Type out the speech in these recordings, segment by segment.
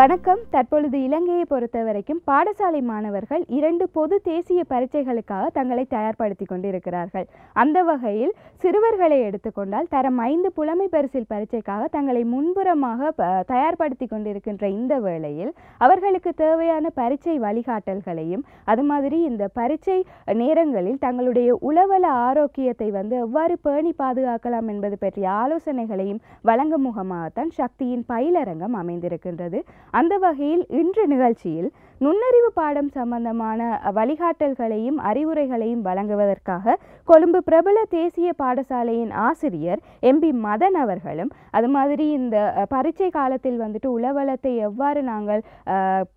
வணக்கம் தற்பொழுது இலங்கையை பொறுத்த வரைக்கும் பாடசாலை மாணவர்கள் இரண்டு பொது தேசிய பரீட்சைகளுக்காக தங்களை தயார்படுத்தி கொண்டிருக்கிறார்கள் அந்த வகையில் சிறுவர்களை எடுத்துக்கொண்டால் தரம் ஐந்து புலமை பரிசில் பரீட்சைக்காக தங்களை முன்புறமாக தயார்படுத்தி கொண்டிருக்கின்ற இந்த வேளையில் அவர்களுக்கு தேவையான பரீட்சை வழிகாட்டல்களையும் அது மாதிரி இந்த பரீட்சை நேரங்களில் தங்களுடைய உளவல ஆரோக்கியத்தை வந்து எவ்வாறு பேணி பாதுகாக்கலாம் என்பது பற்றிய ஆலோசனைகளையும் வழங்கும் முகமாகத்தான் சக்தியின் பயிலரங்கம் அமைந்திருக்கின்றது அந்த வகையில் இன்று நிகழ்ச்சியில் நுண்ணறிவு பாடம் சம்பந்தமான வழிகாட்டல்களையும் அறிவுரைகளையும் வழங்குவதற்காக கொழும்பு பிரபல தேசிய பாடசாலையின் ஆசிரியர் எம்பி மதன் அவர்களும் அது மாதிரி இந்த பரீட்சை காலத்தில் வந்துட்டு உளவளத்தை எவ்வாறு நாங்கள்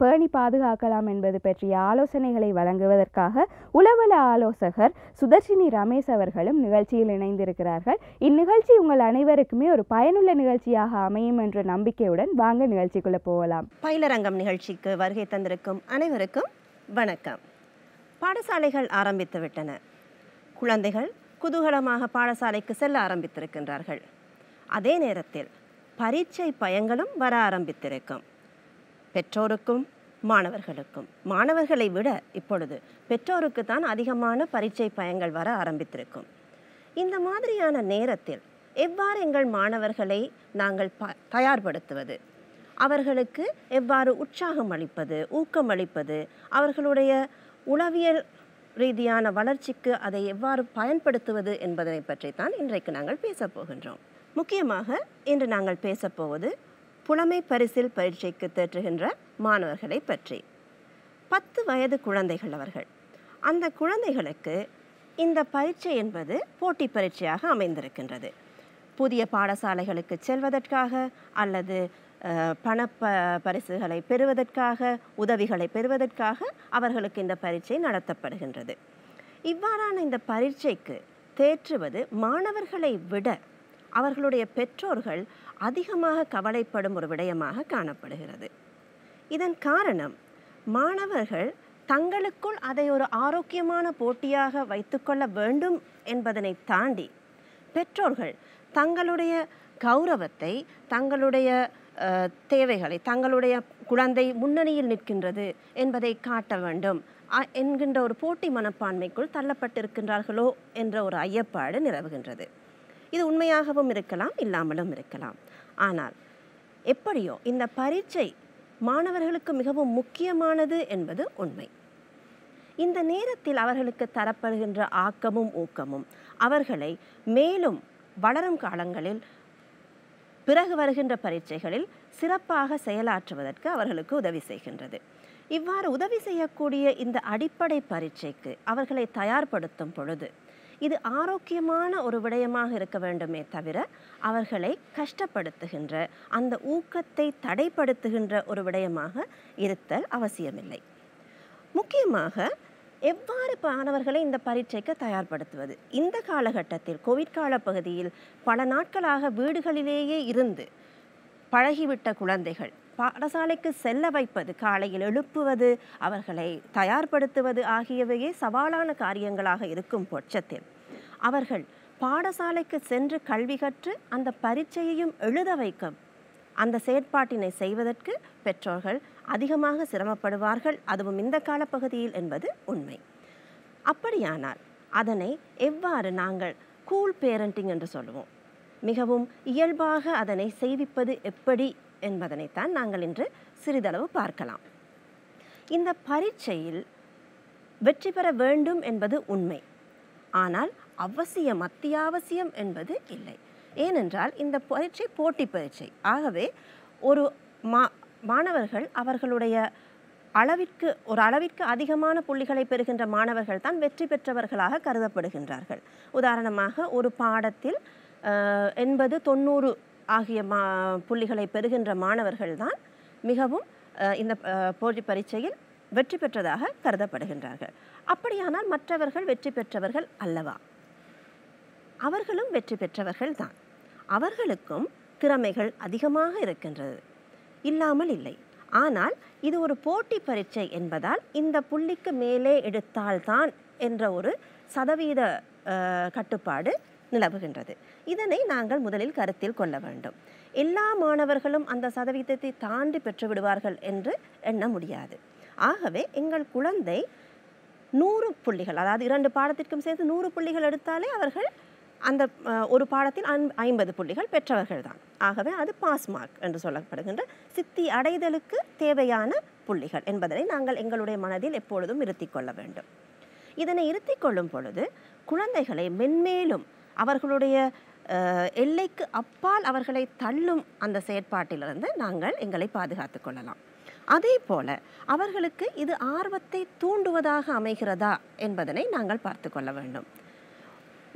பேணி பாதுகாக்கலாம் என்பது பற்றிய ஆலோசனைகளை வழங்குவதற்காக உளவள ஆலோசகர் சுதர்ஷினி ரமேஷ் அவர்களும் நிகழ்ச்சியில் இணைந்திருக்கிறார்கள் இந்நிகழ்ச்சி உங்கள் அனைவருக்குமே ஒரு பயனுள்ள நிகழ்ச்சியாக அமையும் என்ற நம்பிக்கையுடன் வாங்க நிகழ்ச்சிக்குள்ளே போகலாம் பயிலரங்கம் நிகழ்ச்சிக்கு வருகை தந்திருக்கும் பார்க்கும் அனைவருக்கும் வணக்கம் பாடசாலைகள் ஆரம்பித்து விட்டன குழந்தைகள் குதூகலமாக பாடசாலைக்கு செல்ல ஆரம்பித்திருக்கின்றார்கள் அதே நேரத்தில் பரீட்சை பயங்களும் வர ஆரம்பித்திருக்கும் பெற்றோருக்கும் மாணவர்களுக்கும் மாணவர்களை விட இப்பொழுது பெற்றோருக்கு தான் அதிகமான பரீட்சை பயங்கள் வர ஆரம்பித்திருக்கும் இந்த மாதிரியான நேரத்தில் எவ்வாறு எங்கள் மாணவர்களை நாங்கள் ப தயார்படுத்துவது அவர்களுக்கு எவ்வாறு உற்சாகம் அளிப்பது ஊக்கம் அளிப்பது அவர்களுடைய உளவியல் ரீதியான வளர்ச்சிக்கு அதை எவ்வாறு பயன்படுத்துவது என்பதனை பற்றி தான் இன்றைக்கு நாங்கள் பேச போகின்றோம் முக்கியமாக இன்று நாங்கள் பேசப்போவது புலமை பரிசில் பரீட்சைக்கு தேற்றுகின்ற மாணவர்களை பற்றி பத்து வயது குழந்தைகள் அவர்கள் அந்த குழந்தைகளுக்கு இந்த பரீட்சை என்பது போட்டி பரீட்சையாக அமைந்திருக்கின்றது புதிய பாடசாலைகளுக்கு செல்வதற்காக அல்லது பண ப பரிசுகளை பெறுவதற்காக உதவிகளை பெறுவதற்காக அவர்களுக்கு இந்த பரீட்சை நடத்தப்படுகின்றது இவ்வாறான இந்த பரீட்சைக்கு தேற்றுவது மாணவர்களை விட அவர்களுடைய பெற்றோர்கள் அதிகமாக கவலைப்படும் ஒரு விடயமாக காணப்படுகிறது இதன் காரணம் மாணவர்கள் தங்களுக்குள் அதை ஒரு ஆரோக்கியமான போட்டியாக வைத்துக்கொள்ள வேண்டும் என்பதனை தாண்டி பெற்றோர்கள் தங்களுடைய கௌரவத்தை தங்களுடைய தேவைகளை தங்களுடைய குழந்தை முன்னணியில் நிற்கின்றது என்பதை காட்ட வேண்டும் என்கின்ற ஒரு போட்டி மனப்பான்மைக்குள் தள்ளப்பட்டிருக்கின்றார்களோ என்ற ஒரு ஐயப்பாடு நிலவுகின்றது இது உண்மையாகவும் இருக்கலாம் இல்லாமலும் இருக்கலாம் ஆனால் எப்படியோ இந்த பரீட்சை மாணவர்களுக்கு மிகவும் முக்கியமானது என்பது உண்மை இந்த நேரத்தில் அவர்களுக்கு தரப்படுகின்ற ஆக்கமும் ஊக்கமும் அவர்களை மேலும் வளரும் காலங்களில் பிறகு வருகின்ற பரீட்சைகளில் சிறப்பாக செயலாற்றுவதற்கு அவர்களுக்கு உதவி செய்கின்றது இவ்வாறு உதவி செய்யக்கூடிய இந்த அடிப்படை பரீட்சைக்கு அவர்களை தயார்படுத்தும் பொழுது இது ஆரோக்கியமான ஒரு விடயமாக இருக்க வேண்டுமே தவிர அவர்களை கஷ்டப்படுத்துகின்ற அந்த ஊக்கத்தை தடைப்படுத்துகின்ற ஒரு விடயமாக இருத்தல் அவசியமில்லை முக்கியமாக எவ்வாறு மாணவர்களை இந்த பரீட்சைக்கு தயார்படுத்துவது இந்த காலகட்டத்தில் கோவிட் கால பகுதியில் பல நாட்களாக வீடுகளிலேயே இருந்து பழகிவிட்ட குழந்தைகள் பாடசாலைக்கு செல்ல வைப்பது காலையில் எழுப்புவது அவர்களை தயார்படுத்துவது ஆகியவையே சவாலான காரியங்களாக இருக்கும் பட்சத்தில் அவர்கள் பாடசாலைக்கு சென்று கல்வி கற்று அந்த பரீட்சையையும் எழுத வைக்க அந்த செயற்பாட்டினை செய்வதற்கு பெற்றோர்கள் அதிகமாக சிரமப்படுவார்கள் அதுவும் இந்த காலப்பகுதியில் என்பது உண்மை அப்படியானால் அதனை எவ்வாறு நாங்கள் கூல் பேரண்டிங் என்று சொல்லுவோம் மிகவும் இயல்பாக அதனை செய்விப்பது எப்படி என்பதனைத்தான் நாங்கள் இன்று சிறிதளவு பார்க்கலாம் இந்த பரீட்சையில் வெற்றி பெற வேண்டும் என்பது உண்மை ஆனால் அவசியம் அத்தியாவசியம் என்பது இல்லை ஏனென்றால் இந்த பரீட்சை போட்டி பரீட்சை ஆகவே ஒரு மா மாணவர்கள் அவர்களுடைய அளவிற்கு ஒரு அளவிற்கு அதிகமான புள்ளிகளை பெறுகின்ற மாணவர்கள் தான் வெற்றி பெற்றவர்களாக கருதப்படுகின்றார்கள் உதாரணமாக ஒரு பாடத்தில் எண்பது தொண்ணூறு ஆகிய மா புள்ளிகளை பெறுகின்ற மாணவர்கள் தான் மிகவும் இந்த போட்டி பரீட்சையில் வெற்றி பெற்றதாக கருதப்படுகின்றார்கள் அப்படியானால் மற்றவர்கள் வெற்றி பெற்றவர்கள் அல்லவா அவர்களும் வெற்றி பெற்றவர்கள் தான் அவர்களுக்கும் திறமைகள் அதிகமாக இருக்கின்றது இல்லாமல் இல்லை ஆனால் இது ஒரு போட்டி பரீட்சை என்பதால் இந்த புள்ளிக்கு மேலே எடுத்தால்தான் என்ற ஒரு சதவீத கட்டுப்பாடு நிலவுகின்றது இதனை நாங்கள் முதலில் கருத்தில் கொள்ள வேண்டும் எல்லா மாணவர்களும் அந்த சதவீதத்தை தாண்டி பெற்றுவிடுவார்கள் என்று எண்ண முடியாது ஆகவே எங்கள் குழந்தை நூறு புள்ளிகள் அதாவது இரண்டு பாடத்திற்கும் சேர்த்து நூறு புள்ளிகள் எடுத்தாலே அவர்கள் அந்த ஒரு பாடத்தில் ஐம்பது புள்ளிகள் பெற்றவர்கள் தான் ஆகவே அது பாஸ் மார்க் என்று சொல்லப்படுகின்ற சித்தி அடைதலுக்கு தேவையான புள்ளிகள் என்பதனை நாங்கள் எங்களுடைய மனதில் எப்பொழுதும் இருத்தி கொள்ள வேண்டும் இதனை இருத்தி கொள்ளும் பொழுது குழந்தைகளை மென்மேலும் அவர்களுடைய எல்லைக்கு அப்பால் அவர்களை தள்ளும் அந்த செயற்பாட்டிலிருந்து நாங்கள் எங்களை பாதுகாத்து கொள்ளலாம் அதே போல அவர்களுக்கு இது ஆர்வத்தை தூண்டுவதாக அமைகிறதா என்பதனை நாங்கள் பார்த்து கொள்ள வேண்டும்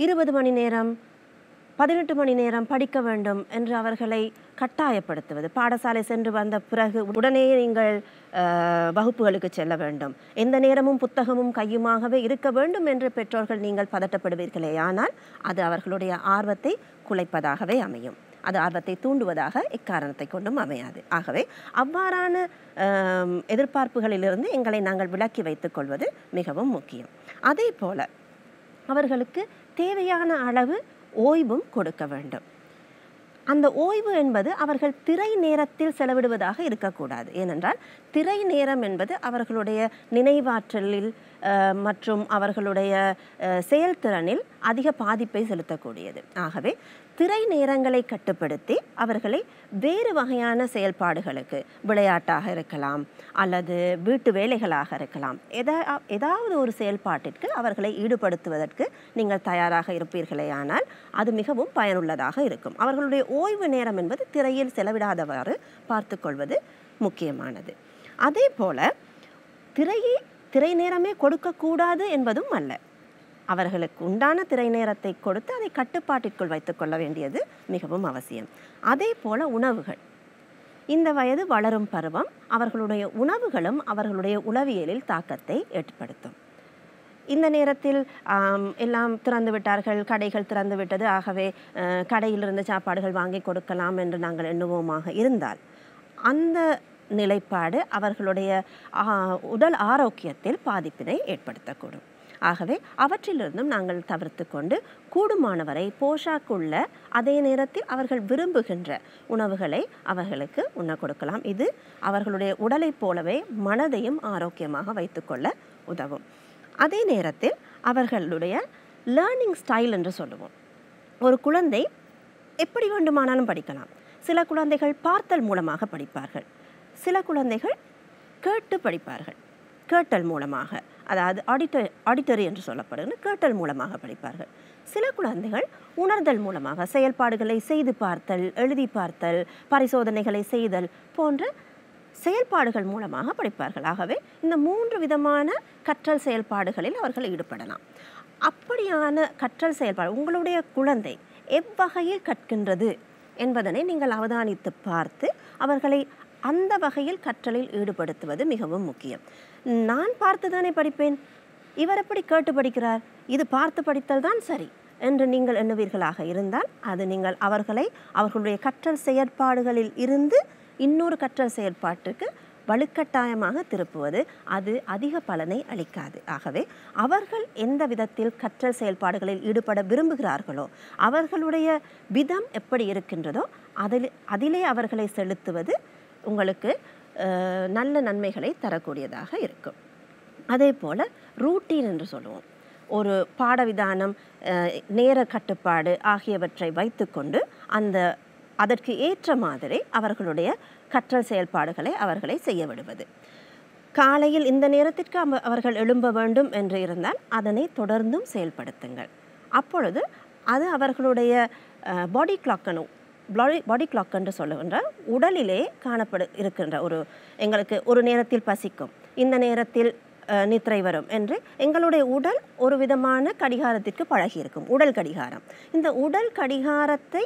இருபது மணி நேரம் பதினெட்டு மணி நேரம் படிக்க வேண்டும் என்று அவர்களை கட்டாயப்படுத்துவது பாடசாலை சென்று வந்த பிறகு உடனே நீங்கள் வகுப்புகளுக்கு செல்ல வேண்டும் எந்த நேரமும் புத்தகமும் கையுமாகவே இருக்க வேண்டும் என்று பெற்றோர்கள் நீங்கள் பதட்டப்படுவீர்களே ஆனால் அது அவர்களுடைய ஆர்வத்தை குலைப்பதாகவே அமையும் அது ஆர்வத்தை தூண்டுவதாக இக்காரணத்தை கொண்டும் அமையாது ஆகவே அவ்வாறான எதிர்பார்ப்புகளிலிருந்து எங்களை நாங்கள் விலக்கி வைத்துக்கொள்வது மிகவும் முக்கியம் அதே போல அவர்களுக்கு தேவையான அளவு ஓய்வும் கொடுக்க வேண்டும் அந்த ஓய்வு என்பது அவர்கள் திரை நேரத்தில் செலவிடுவதாக இருக்கக்கூடாது ஏனென்றால் திரை நேரம் என்பது அவர்களுடைய நினைவாற்றலில் மற்றும் அவர்களுடைய செயல்திறனில் அதிக பாதிப்பை செலுத்தக்கூடியது ஆகவே திரை நேரங்களை கட்டுப்படுத்தி அவர்களை வேறு வகையான செயல்பாடுகளுக்கு விளையாட்டாக இருக்கலாம் அல்லது வீட்டு வேலைகளாக இருக்கலாம் எதா ஏதாவது ஒரு செயல்பாட்டிற்கு அவர்களை ஈடுபடுத்துவதற்கு நீங்கள் தயாராக இருப்பீர்களேயானால் அது மிகவும் பயனுள்ளதாக இருக்கும் அவர்களுடைய ஓய்வு நேரம் என்பது திரையில் செலவிடாதவாறு பார்த்துக்கொள்வது முக்கியமானது அதே போல திரையை திரை நேரமே கொடுக்கக்கூடாது என்பதும் அல்ல அவர்களுக்கு உண்டான திரை நேரத்தை கொடுத்து அதை கட்டுப்பாட்டிற்குள் வைத்துக்கொள்ள வேண்டியது மிகவும் அவசியம் அதே போல உணவுகள் இந்த வயது வளரும் பருவம் அவர்களுடைய உணவுகளும் அவர்களுடைய உளவியலில் தாக்கத்தை ஏற்படுத்தும் இந்த நேரத்தில் எல்லாம் திறந்து விட்டார்கள் கடைகள் திறந்து விட்டது ஆகவே கடையிலிருந்து சாப்பாடுகள் வாங்கி கொடுக்கலாம் என்று நாங்கள் எண்ணுவோமாக இருந்தால் அந்த நிலைப்பாடு அவர்களுடைய உடல் ஆரோக்கியத்தில் பாதிப்பினை ஏற்படுத்தக்கூடும் ஆகவே அவற்றிலிருந்தும் நாங்கள் தவிர்த்து கொண்டு கூடுமானவரை போஷாக்குள்ள அதே நேரத்தில் அவர்கள் விரும்புகின்ற உணவுகளை அவர்களுக்கு உண்ண கொடுக்கலாம் இது அவர்களுடைய உடலைப் போலவே மனதையும் ஆரோக்கியமாக வைத்துக்கொள்ள உதவும் அதே நேரத்தில் அவர்களுடைய லேர்னிங் ஸ்டைல் என்று சொல்லுவோம் ஒரு குழந்தை எப்படி வேண்டுமானாலும் படிக்கலாம் சில குழந்தைகள் பார்த்தல் மூலமாக படிப்பார்கள் சில குழந்தைகள் கேட்டு படிப்பார்கள் கேட்டல் மூலமாக அதாவது ஆடிட்டர் ஆடிட்டரி என்று சொல்லப்படுகிறது கேட்டல் மூலமாக படிப்பார்கள் சில குழந்தைகள் உணர்தல் மூலமாக செயல்பாடுகளை செய்து பார்த்தல் எழுதி பார்த்தல் பரிசோதனைகளை செய்தல் போன்ற செயல்பாடுகள் மூலமாக படிப்பார்கள் ஆகவே இந்த மூன்று விதமான கற்றல் செயல்பாடுகளில் அவர்கள் ஈடுபடலாம் அப்படியான கற்றல் செயல்பாடு உங்களுடைய குழந்தை எவ்வகையில் கற்கின்றது என்பதனை நீங்கள் அவதானித்து பார்த்து அவர்களை அந்த வகையில் கற்றலில் ஈடுபடுத்துவது மிகவும் முக்கியம் நான் பார்த்து தானே படிப்பேன் இவர் எப்படி கேட்டு படிக்கிறார் இது பார்த்து படித்தல் தான் சரி என்று நீங்கள் எண்ணுவீர்களாக இருந்தால் அது நீங்கள் அவர்களை அவர்களுடைய கற்றல் செயற்பாடுகளில் இருந்து இன்னொரு கற்றல் செயற்பாட்டுக்கு வலுக்கட்டாயமாக திருப்புவது அது அதிக பலனை அளிக்காது ஆகவே அவர்கள் எந்த விதத்தில் கற்றல் செயல்பாடுகளில் ஈடுபட விரும்புகிறார்களோ அவர்களுடைய விதம் எப்படி இருக்கின்றதோ அதில் அதிலே அவர்களை செலுத்துவது உங்களுக்கு நல்ல நன்மைகளை தரக்கூடியதாக இருக்கும் அதே போல் ரூட்டீன் என்று சொல்லுவோம் ஒரு பாடவிதானம் நேர கட்டுப்பாடு ஆகியவற்றை வைத்துக்கொண்டு அந்த அதற்கு ஏற்ற மாதிரி அவர்களுடைய கற்றல் செயல்பாடுகளை அவர்களை செய்ய விடுவது காலையில் இந்த நேரத்திற்கு அவர்கள் எழும்ப வேண்டும் என்று இருந்தால் அதனை தொடர்ந்தும் செயல்படுத்துங்கள் அப்பொழுது அது அவர்களுடைய பாடி கிளாக்கனும் பாடி பாடி கிளாக் என்று சொல்லுகின்ற உடலிலே காணப்படு இருக்கின்ற ஒரு எங்களுக்கு ஒரு நேரத்தில் பசிக்கும் இந்த நேரத்தில் நித்திரை வரும் என்று எங்களுடைய உடல் ஒரு விதமான கடிகாரத்திற்கு பழகியிருக்கும் உடல் கடிகாரம் இந்த உடல் கடிகாரத்தை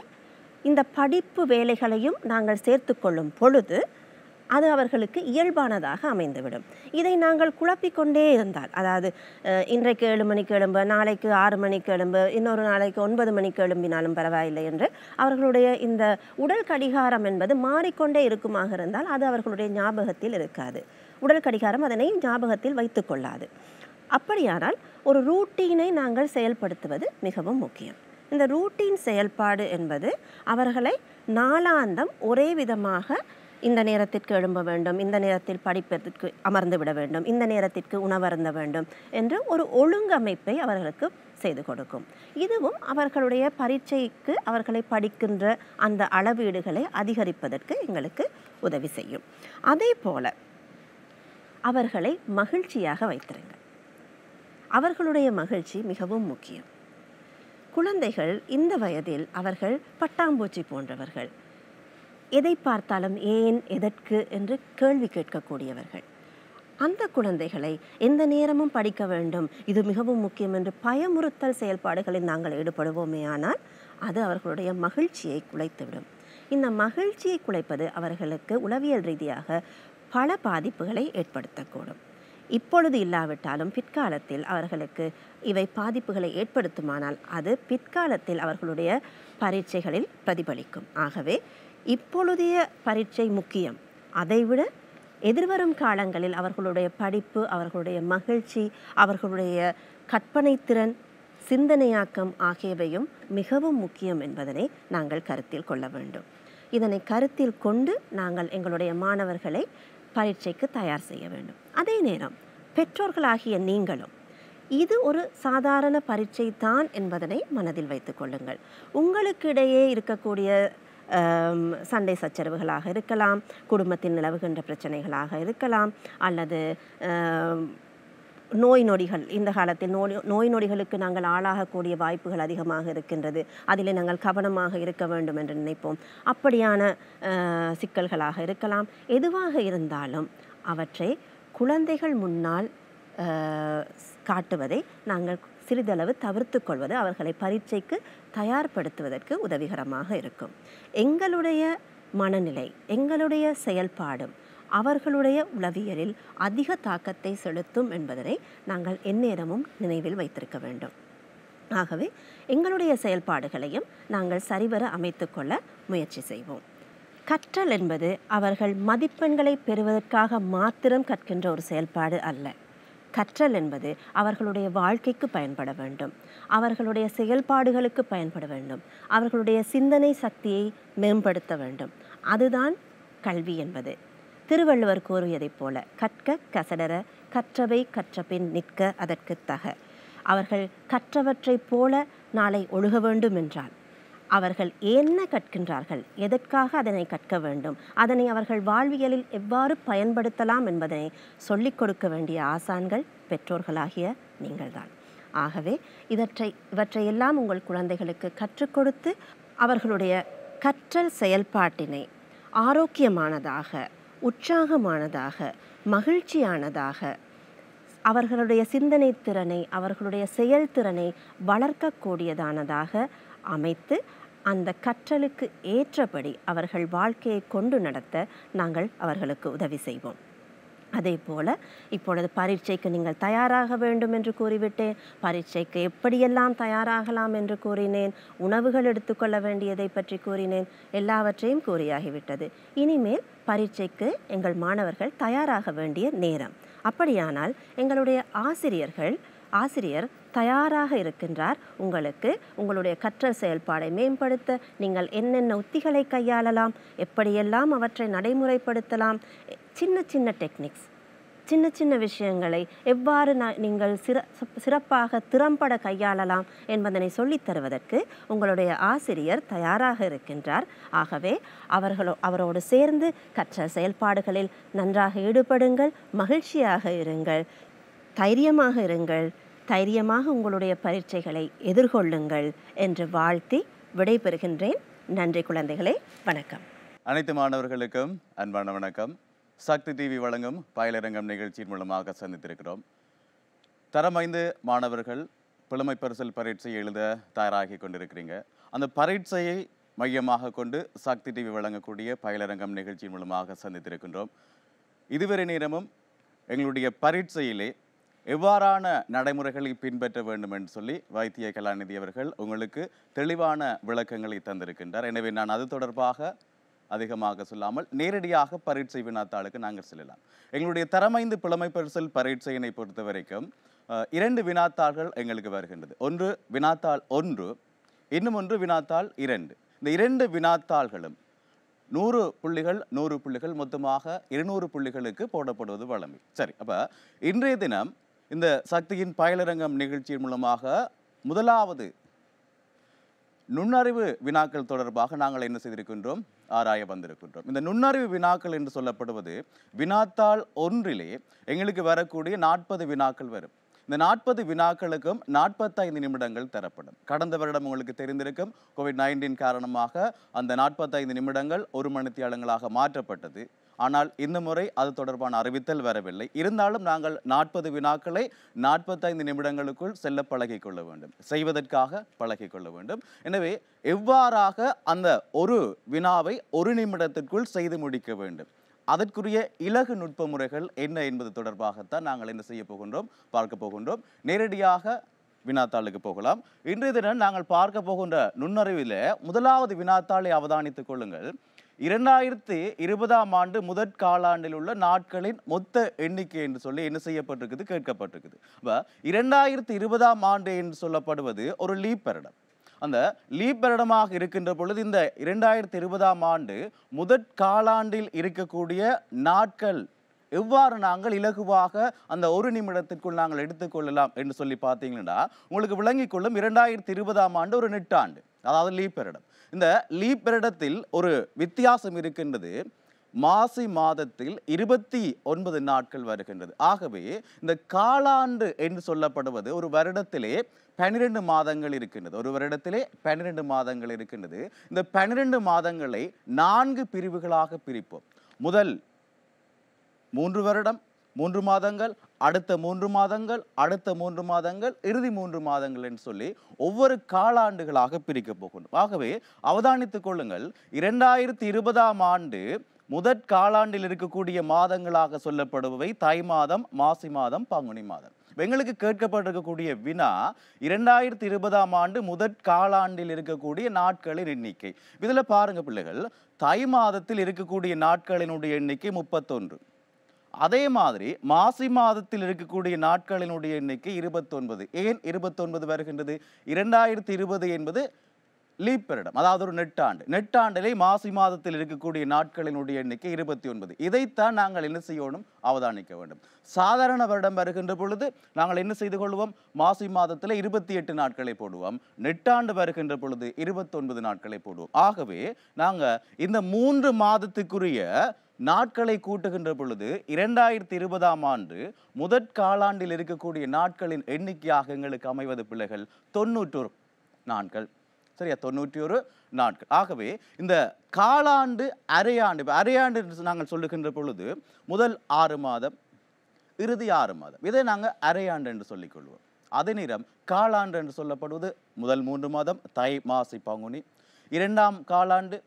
இந்த படிப்பு வேலைகளையும் நாங்கள் சேர்த்து கொள்ளும் பொழுது அது அவர்களுக்கு இயல்பானதாக அமைந்துவிடும் இதை நாங்கள் குழப்பிக்கொண்டே இருந்தால் அதாவது இன்றைக்கு ஏழு மணிக்கு எழும்பு நாளைக்கு ஆறு மணிக்கு எழும்பு இன்னொரு நாளைக்கு ஒன்பது மணிக்கு எழும்பினாலும் பரவாயில்லை என்று அவர்களுடைய இந்த உடல் கடிகாரம் என்பது மாறிக்கொண்டே இருக்குமாக இருந்தால் அது அவர்களுடைய ஞாபகத்தில் இருக்காது உடல் கடிகாரம் அதனை ஞாபகத்தில் வைத்து கொள்ளாது அப்படியானால் ஒரு ரூட்டீனை நாங்கள் செயல்படுத்துவது மிகவும் முக்கியம் இந்த ரூட்டீன் செயல்பாடு என்பது அவர்களை நாளாந்தம் ஒரே விதமாக இந்த நேரத்திற்கு எழும்ப வேண்டும் இந்த நேரத்தில் படிப்பதற்கு அமர்ந்து விட வேண்டும் இந்த நேரத்திற்கு உணவருந்த வேண்டும் என்று ஒரு ஒழுங்கமைப்பை அவர்களுக்கு செய்து கொடுக்கும் இதுவும் அவர்களுடைய பரீட்சைக்கு அவர்களை படிக்கின்ற அந்த அளவீடுகளை அதிகரிப்பதற்கு எங்களுக்கு உதவி செய்யும் அதே போல அவர்களை மகிழ்ச்சியாக வைத்திருங்கள் அவர்களுடைய மகிழ்ச்சி மிகவும் முக்கியம் குழந்தைகள் இந்த வயதில் அவர்கள் பட்டாம்பூச்சி போன்றவர்கள் எதை பார்த்தாலும் ஏன் எதற்கு என்று கேள்வி கேட்கக்கூடியவர்கள் அந்த குழந்தைகளை எந்த நேரமும் படிக்க வேண்டும் இது மிகவும் முக்கியம் என்று பயமுறுத்தல் செயல்பாடுகளில் நாங்கள் ஈடுபடுவோமே ஆனால் அது அவர்களுடைய மகிழ்ச்சியை குலைத்துவிடும் இந்த மகிழ்ச்சியை குலைப்பது அவர்களுக்கு உளவியல் ரீதியாக பல பாதிப்புகளை ஏற்படுத்தக்கூடும் இப்பொழுது இல்லாவிட்டாலும் பிற்காலத்தில் அவர்களுக்கு இவை பாதிப்புகளை ஏற்படுத்துமானால் அது பிற்காலத்தில் அவர்களுடைய பரீட்சைகளில் பிரதிபலிக்கும் ஆகவே இப்பொழுதைய பரீட்சை முக்கியம் அதைவிட எதிர்வரும் காலங்களில் அவர்களுடைய படிப்பு அவர்களுடைய மகிழ்ச்சி அவர்களுடைய கற்பனை திறன் சிந்தனையாக்கம் ஆகியவையும் மிகவும் முக்கியம் என்பதனை நாங்கள் கருத்தில் கொள்ள வேண்டும் இதனை கருத்தில் கொண்டு நாங்கள் எங்களுடைய மாணவர்களை பரீட்சைக்கு தயார் செய்ய வேண்டும் அதே நேரம் பெற்றோர்களாகிய நீங்களும் இது ஒரு சாதாரண பரீட்சை தான் என்பதனை மனதில் வைத்து கொள்ளுங்கள் உங்களுக்கிடையே இருக்கக்கூடிய சண்டை சச்சரவுகளாக இருக்கலாம் குடும்பத்தில் நிலவுகின்ற பிரச்சனைகளாக இருக்கலாம் அல்லது நோய் நொடிகள் இந்த காலத்தில் நோய் நோய் நொடிகளுக்கு நாங்கள் ஆளாகக்கூடிய வாய்ப்புகள் அதிகமாக இருக்கின்றது அதில் நாங்கள் கவனமாக இருக்க வேண்டும் என்று நினைப்போம் அப்படியான சிக்கல்களாக இருக்கலாம் எதுவாக இருந்தாலும் அவற்றை குழந்தைகள் முன்னால் காட்டுவதை நாங்கள் சிறிதளவு தவிர்த்து கொள்வது அவர்களை பரீட்சைக்கு தயார்படுத்துவதற்கு உதவிகரமாக இருக்கும் எங்களுடைய மனநிலை எங்களுடைய செயல்பாடும் அவர்களுடைய உளவியலில் அதிக தாக்கத்தை செலுத்தும் என்பதனை நாங்கள் எந்நேரமும் நினைவில் வைத்திருக்க வேண்டும் ஆகவே எங்களுடைய செயல்பாடுகளையும் நாங்கள் சரிவர அமைத்துக்கொள்ள முயற்சி செய்வோம் கற்றல் என்பது அவர்கள் மதிப்பெண்களை பெறுவதற்காக மாத்திரம் கற்கின்ற ஒரு செயல்பாடு அல்ல கற்றல் என்பது அவர்களுடைய வாழ்க்கைக்கு பயன்பட வேண்டும் அவர்களுடைய செயல்பாடுகளுக்கு பயன்பட வேண்டும் அவர்களுடைய சிந்தனை சக்தியை மேம்படுத்த வேண்டும் அதுதான் கல்வி என்பது திருவள்ளுவர் கூறியதைப் போல கற்க கசடர கற்றவை கற்றபின் நிற்க அதற்கு தக அவர்கள் கற்றவற்றைப் போல நாளை ஒழுக வேண்டும் என்றால் அவர்கள் என்ன கற்கின்றார்கள் எதற்காக அதனை கற்க வேண்டும் அதனை அவர்கள் வாழ்வியலில் எவ்வாறு பயன்படுத்தலாம் என்பதனை சொல்லிக் கொடுக்க வேண்டிய ஆசான்கள் பெற்றோர்களாகிய நீங்கள்தான் ஆகவே இவற்றை இவற்றையெல்லாம் உங்கள் குழந்தைகளுக்கு கற்றுக் கொடுத்து அவர்களுடைய கற்றல் செயல்பாட்டினை ஆரோக்கியமானதாக உற்சாகமானதாக மகிழ்ச்சியானதாக அவர்களுடைய சிந்தனை திறனை அவர்களுடைய செயல்திறனை வளர்க்கக்கூடியதானதாக அமைத்து அந்த கற்றலுக்கு ஏற்றபடி அவர்கள் வாழ்க்கையை கொண்டு நடத்த நாங்கள் அவர்களுக்கு உதவி செய்வோம் அதே போல் இப்பொழுது பரீட்சைக்கு நீங்கள் தயாராக வேண்டும் என்று கூறிவிட்டேன் பரீட்சைக்கு எப்படியெல்லாம் தயாராகலாம் என்று கூறினேன் உணவுகள் எடுத்துக்கொள்ள வேண்டியதை பற்றி கூறினேன் எல்லாவற்றையும் கூறியாகிவிட்டது இனிமேல் பரீட்சைக்கு எங்கள் மாணவர்கள் தயாராக வேண்டிய நேரம் அப்படியானால் எங்களுடைய ஆசிரியர்கள் ஆசிரியர் தயாராக இருக்கின்றார் உங்களுக்கு உங்களுடைய கற்றல் செயல்பாடை மேம்படுத்த நீங்கள் என்னென்ன உத்திகளை கையாளலாம் எப்படியெல்லாம் அவற்றை நடைமுறைப்படுத்தலாம் சின்ன சின்ன டெக்னிக்ஸ் சின்ன சின்ன விஷயங்களை எவ்வாறு நீங்கள் சிற சிறப்பாக திறம்பட கையாளலாம் என்பதனை சொல்லித் தருவதற்கு உங்களுடைய ஆசிரியர் தயாராக இருக்கின்றார் ஆகவே அவர்களோ அவரோடு சேர்ந்து கற்ற செயல்பாடுகளில் நன்றாக ஈடுபடுங்கள் மகிழ்ச்சியாக இருங்கள் தைரியமாக இருங்கள் தைரியமாக உங்களுடைய பரீட்சைகளை எதிர்கொள்ளுங்கள் என்று வாழ்த்தி விடைபெறுகின்றேன் நன்றி குழந்தைகளே வணக்கம் அனைத்து மாணவர்களுக்கும் அன்பான வணக்கம் சக்தி டிவி வழங்கும் பயிலரங்கம் நிகழ்ச்சியின் மூலமாக சந்தித்திருக்கிறோம் தரம் ஐந்து மாணவர்கள் பிழமை பரிசல் பரீட்சை எழுத தயாராகி கொண்டிருக்கிறீங்க அந்த பரீட்சையை மையமாக கொண்டு சக்தி டிவி வழங்கக்கூடிய பயிலரங்கம் நிகழ்ச்சி மூலமாக சந்தித்திருக்கின்றோம் இதுவரை நேரமும் எங்களுடைய பரீட்சையிலே எவ்வாறான நடைமுறைகளை பின்பற்ற வேண்டும் என்று சொல்லி வைத்திய கலாநிதி அவர்கள் உங்களுக்கு தெளிவான விளக்கங்களை தந்திருக்கின்றார் எனவே நான் அது தொடர்பாக அதிகமாக சொல்லாமல் நேரடியாக பரீட்சை வினாத்தாளுக்கு நாங்கள் செல்லலாம் எங்களுடைய தரமைந்து புலமை பரிசல் பரீட்சையினை பொறுத்த வரைக்கும் இரண்டு வினாத்தாள்கள் எங்களுக்கு வருகின்றது ஒன்று வினாத்தாள் ஒன்று இன்னும் ஒன்று வினாத்தாள் இரண்டு இந்த இரண்டு வினாத்தாள்களும் நூறு புள்ளிகள் நூறு புள்ளிகள் மொத்தமாக இருநூறு புள்ளிகளுக்கு போடப்படுவது வழமை சரி அப்போ இன்றைய தினம் இந்த சக்தியின் பயிலரங்கம் நிகழ்ச்சியின் மூலமாக முதலாவது நுண்ணறிவு வினாக்கள் தொடர்பாக நாங்கள் என்ன செய்திருக்கின்றோம் ஆராய வந்திருக்கின்றோம் இந்த நுண்ணறிவு வினாக்கள் என்று சொல்லப்படுவது வினாத்தாள் ஒன்றிலே எங்களுக்கு வரக்கூடிய நாற்பது வினாக்கள் வரும் இந்த நாற்பது வினாக்களுக்கும் நாற்பத்தைந்து நிமிடங்கள் தரப்படும் கடந்த வருடம் உங்களுக்கு தெரிந்திருக்கும் கோவிட் நைன்டீன் காரணமாக அந்த நாற்பத்தைந்து நிமிடங்கள் ஒரு மணித்தியாலங்களாக மாற்றப்பட்டது ஆனால் இந்த முறை அது தொடர்பான அறிவித்தல் வரவில்லை இருந்தாலும் நாங்கள் நாற்பது வினாக்களை நாற்பத்தைந்து நிமிடங்களுக்குள் செல்ல பழகிக்கொள்ள வேண்டும் செய்வதற்காக கொள்ள வேண்டும் எனவே எவ்வாறாக அந்த ஒரு வினாவை ஒரு நிமிடத்திற்குள் செய்து முடிக்க வேண்டும் அதற்குரிய இலகு நுட்ப முறைகள் என்ன என்பது தொடர்பாகத்தான் நாங்கள் என்ன செய்ய போகின்றோம் பார்க்க போகின்றோம் நேரடியாக வினாத்தாளுக்கு போகலாம் இன்றைய தினம் நாங்கள் பார்க்க போகின்ற நுண்ணறிவில் முதலாவது வினாத்தாளை அவதானித்துக் கொள்ளுங்கள் இரண்டாயிரத்தி இருபதாம் ஆண்டு முதற் காலாண்டில் உள்ள நாட்களின் மொத்த எண்ணிக்கை என்று சொல்லி என்ன செய்யப்பட்டிருக்குது கேட்கப்பட்டிருக்குது இப்போ இரண்டாயிரத்தி இருபதாம் ஆண்டு என்று சொல்லப்படுவது ஒரு லீப் வருடம் அந்த வருடமாக இருக்கின்ற பொழுது இந்த இரண்டாயிரத்தி இருபதாம் ஆண்டு முதற் காலாண்டில் இருக்கக்கூடிய நாட்கள் எவ்வாறு நாங்கள் இலகுவாக அந்த ஒரு நிமிடத்திற்குள் நாங்கள் எடுத்துக்கொள்ளலாம் என்று சொல்லி பார்த்தீங்கன்னா உங்களுக்கு விளங்கிக் கொள்ளும் இரண்டாயிரத்தி இருபதாம் ஆண்டு ஒரு நெட்டாண்டு அதாவது வருடம் இந்த வருடத்தில் ஒரு வித்தியாசம் இருக்கின்றது மாசி மாதத்தில் இருபத்தி ஒன்பது நாட்கள் வருகின்றது ஆகவே இந்த காலாண்டு என்று சொல்லப்படுவது ஒரு வருடத்திலே பனிரெண்டு மாதங்கள் இருக்கின்றது ஒரு வருடத்திலே பனிரெண்டு மாதங்கள் இருக்கின்றது இந்த பன்னிரெண்டு மாதங்களை நான்கு பிரிவுகளாக பிரிப்போம் முதல் மூன்று வருடம் மூன்று மாதங்கள் அடுத்த மூன்று மாதங்கள் அடுத்த மூன்று மாதங்கள் இறுதி மூன்று மாதங்கள் என்று சொல்லி ஒவ்வொரு காலாண்டுகளாக பிரிக்க போகணும் ஆகவே அவதானித்துக் கொள்ளுங்கள் இரண்டாயிரத்தி இருபதாம் ஆண்டு முதற் காலாண்டில் இருக்கக்கூடிய மாதங்களாக சொல்லப்படுபவை தை மாதம் மாசி மாதம் பங்குனி மாதம் எங்களுக்கு கேட்கப்பட்டிருக்கக்கூடிய வினா இரண்டாயிரத்தி இருபதாம் ஆண்டு முதற் காலாண்டில் இருக்கக்கூடிய நாட்களின் எண்ணிக்கை இதில் பாருங்க பிள்ளைகள் தை மாதத்தில் இருக்கக்கூடிய நாட்களினுடைய எண்ணிக்கை முப்பத்தொன்று அதே மாதிரி மாசி மாதத்தில் இருக்கக்கூடிய நாட்களினுடைய எண்ணிக்கை இருபத்தொன்பது ஏன் இருபத்தொன்பது வருகின்றது இரண்டாயிரத்தி இருபது என்பது லீப்பரிடம் அதாவது ஒரு நெட்டாண்டு நெட்டாண்டிலே மாசி மாதத்தில் இருக்கக்கூடிய நாட்களினுடைய எண்ணிக்கை இருபத்தி ஒன்பது இதைத்தான் நாங்கள் என்ன செய்யணும் அவதானிக்க வேண்டும் சாதாரண வருடம் வருகின்ற பொழுது நாங்கள் என்ன செய்து கொள்வோம் மாசி மாதத்தில் இருபத்தி எட்டு நாட்களை போடுவோம் நெட்டாண்டு வருகின்ற பொழுது இருபத்தொன்பது நாட்களை போடுவோம் ஆகவே நாங்கள் இந்த மூன்று மாதத்துக்குரிய நாட்களை கூட்டுகின்ற பொழுது இரண்டாயிரத்தி இருபதாம் ஆண்டு முதற் காலாண்டில் இருக்கக்கூடிய நாட்களின் எண்ணிக்கையாக எங்களுக்கு அமைவது பிள்ளைகள் தொன்னூற்றோர் நாட்கள் சரியா தொண்ணூற்றி ஒரு நாட்கள் ஆகவே இந்த காலாண்டு அரையாண்டு இப்போ அரையாண்டு நாங்கள் சொல்லுகின்ற பொழுது முதல் ஆறு மாதம் இறுதி ஆறு மாதம் இதை நாங்கள் அரையாண்டு என்று சொல்லிக்கொள்வோம் அதே நேரம் காலாண்டு என்று சொல்லப்படுவது முதல் மூன்று மாதம் தை மாசி பங்குனி இரண்டாம் காலாண்டு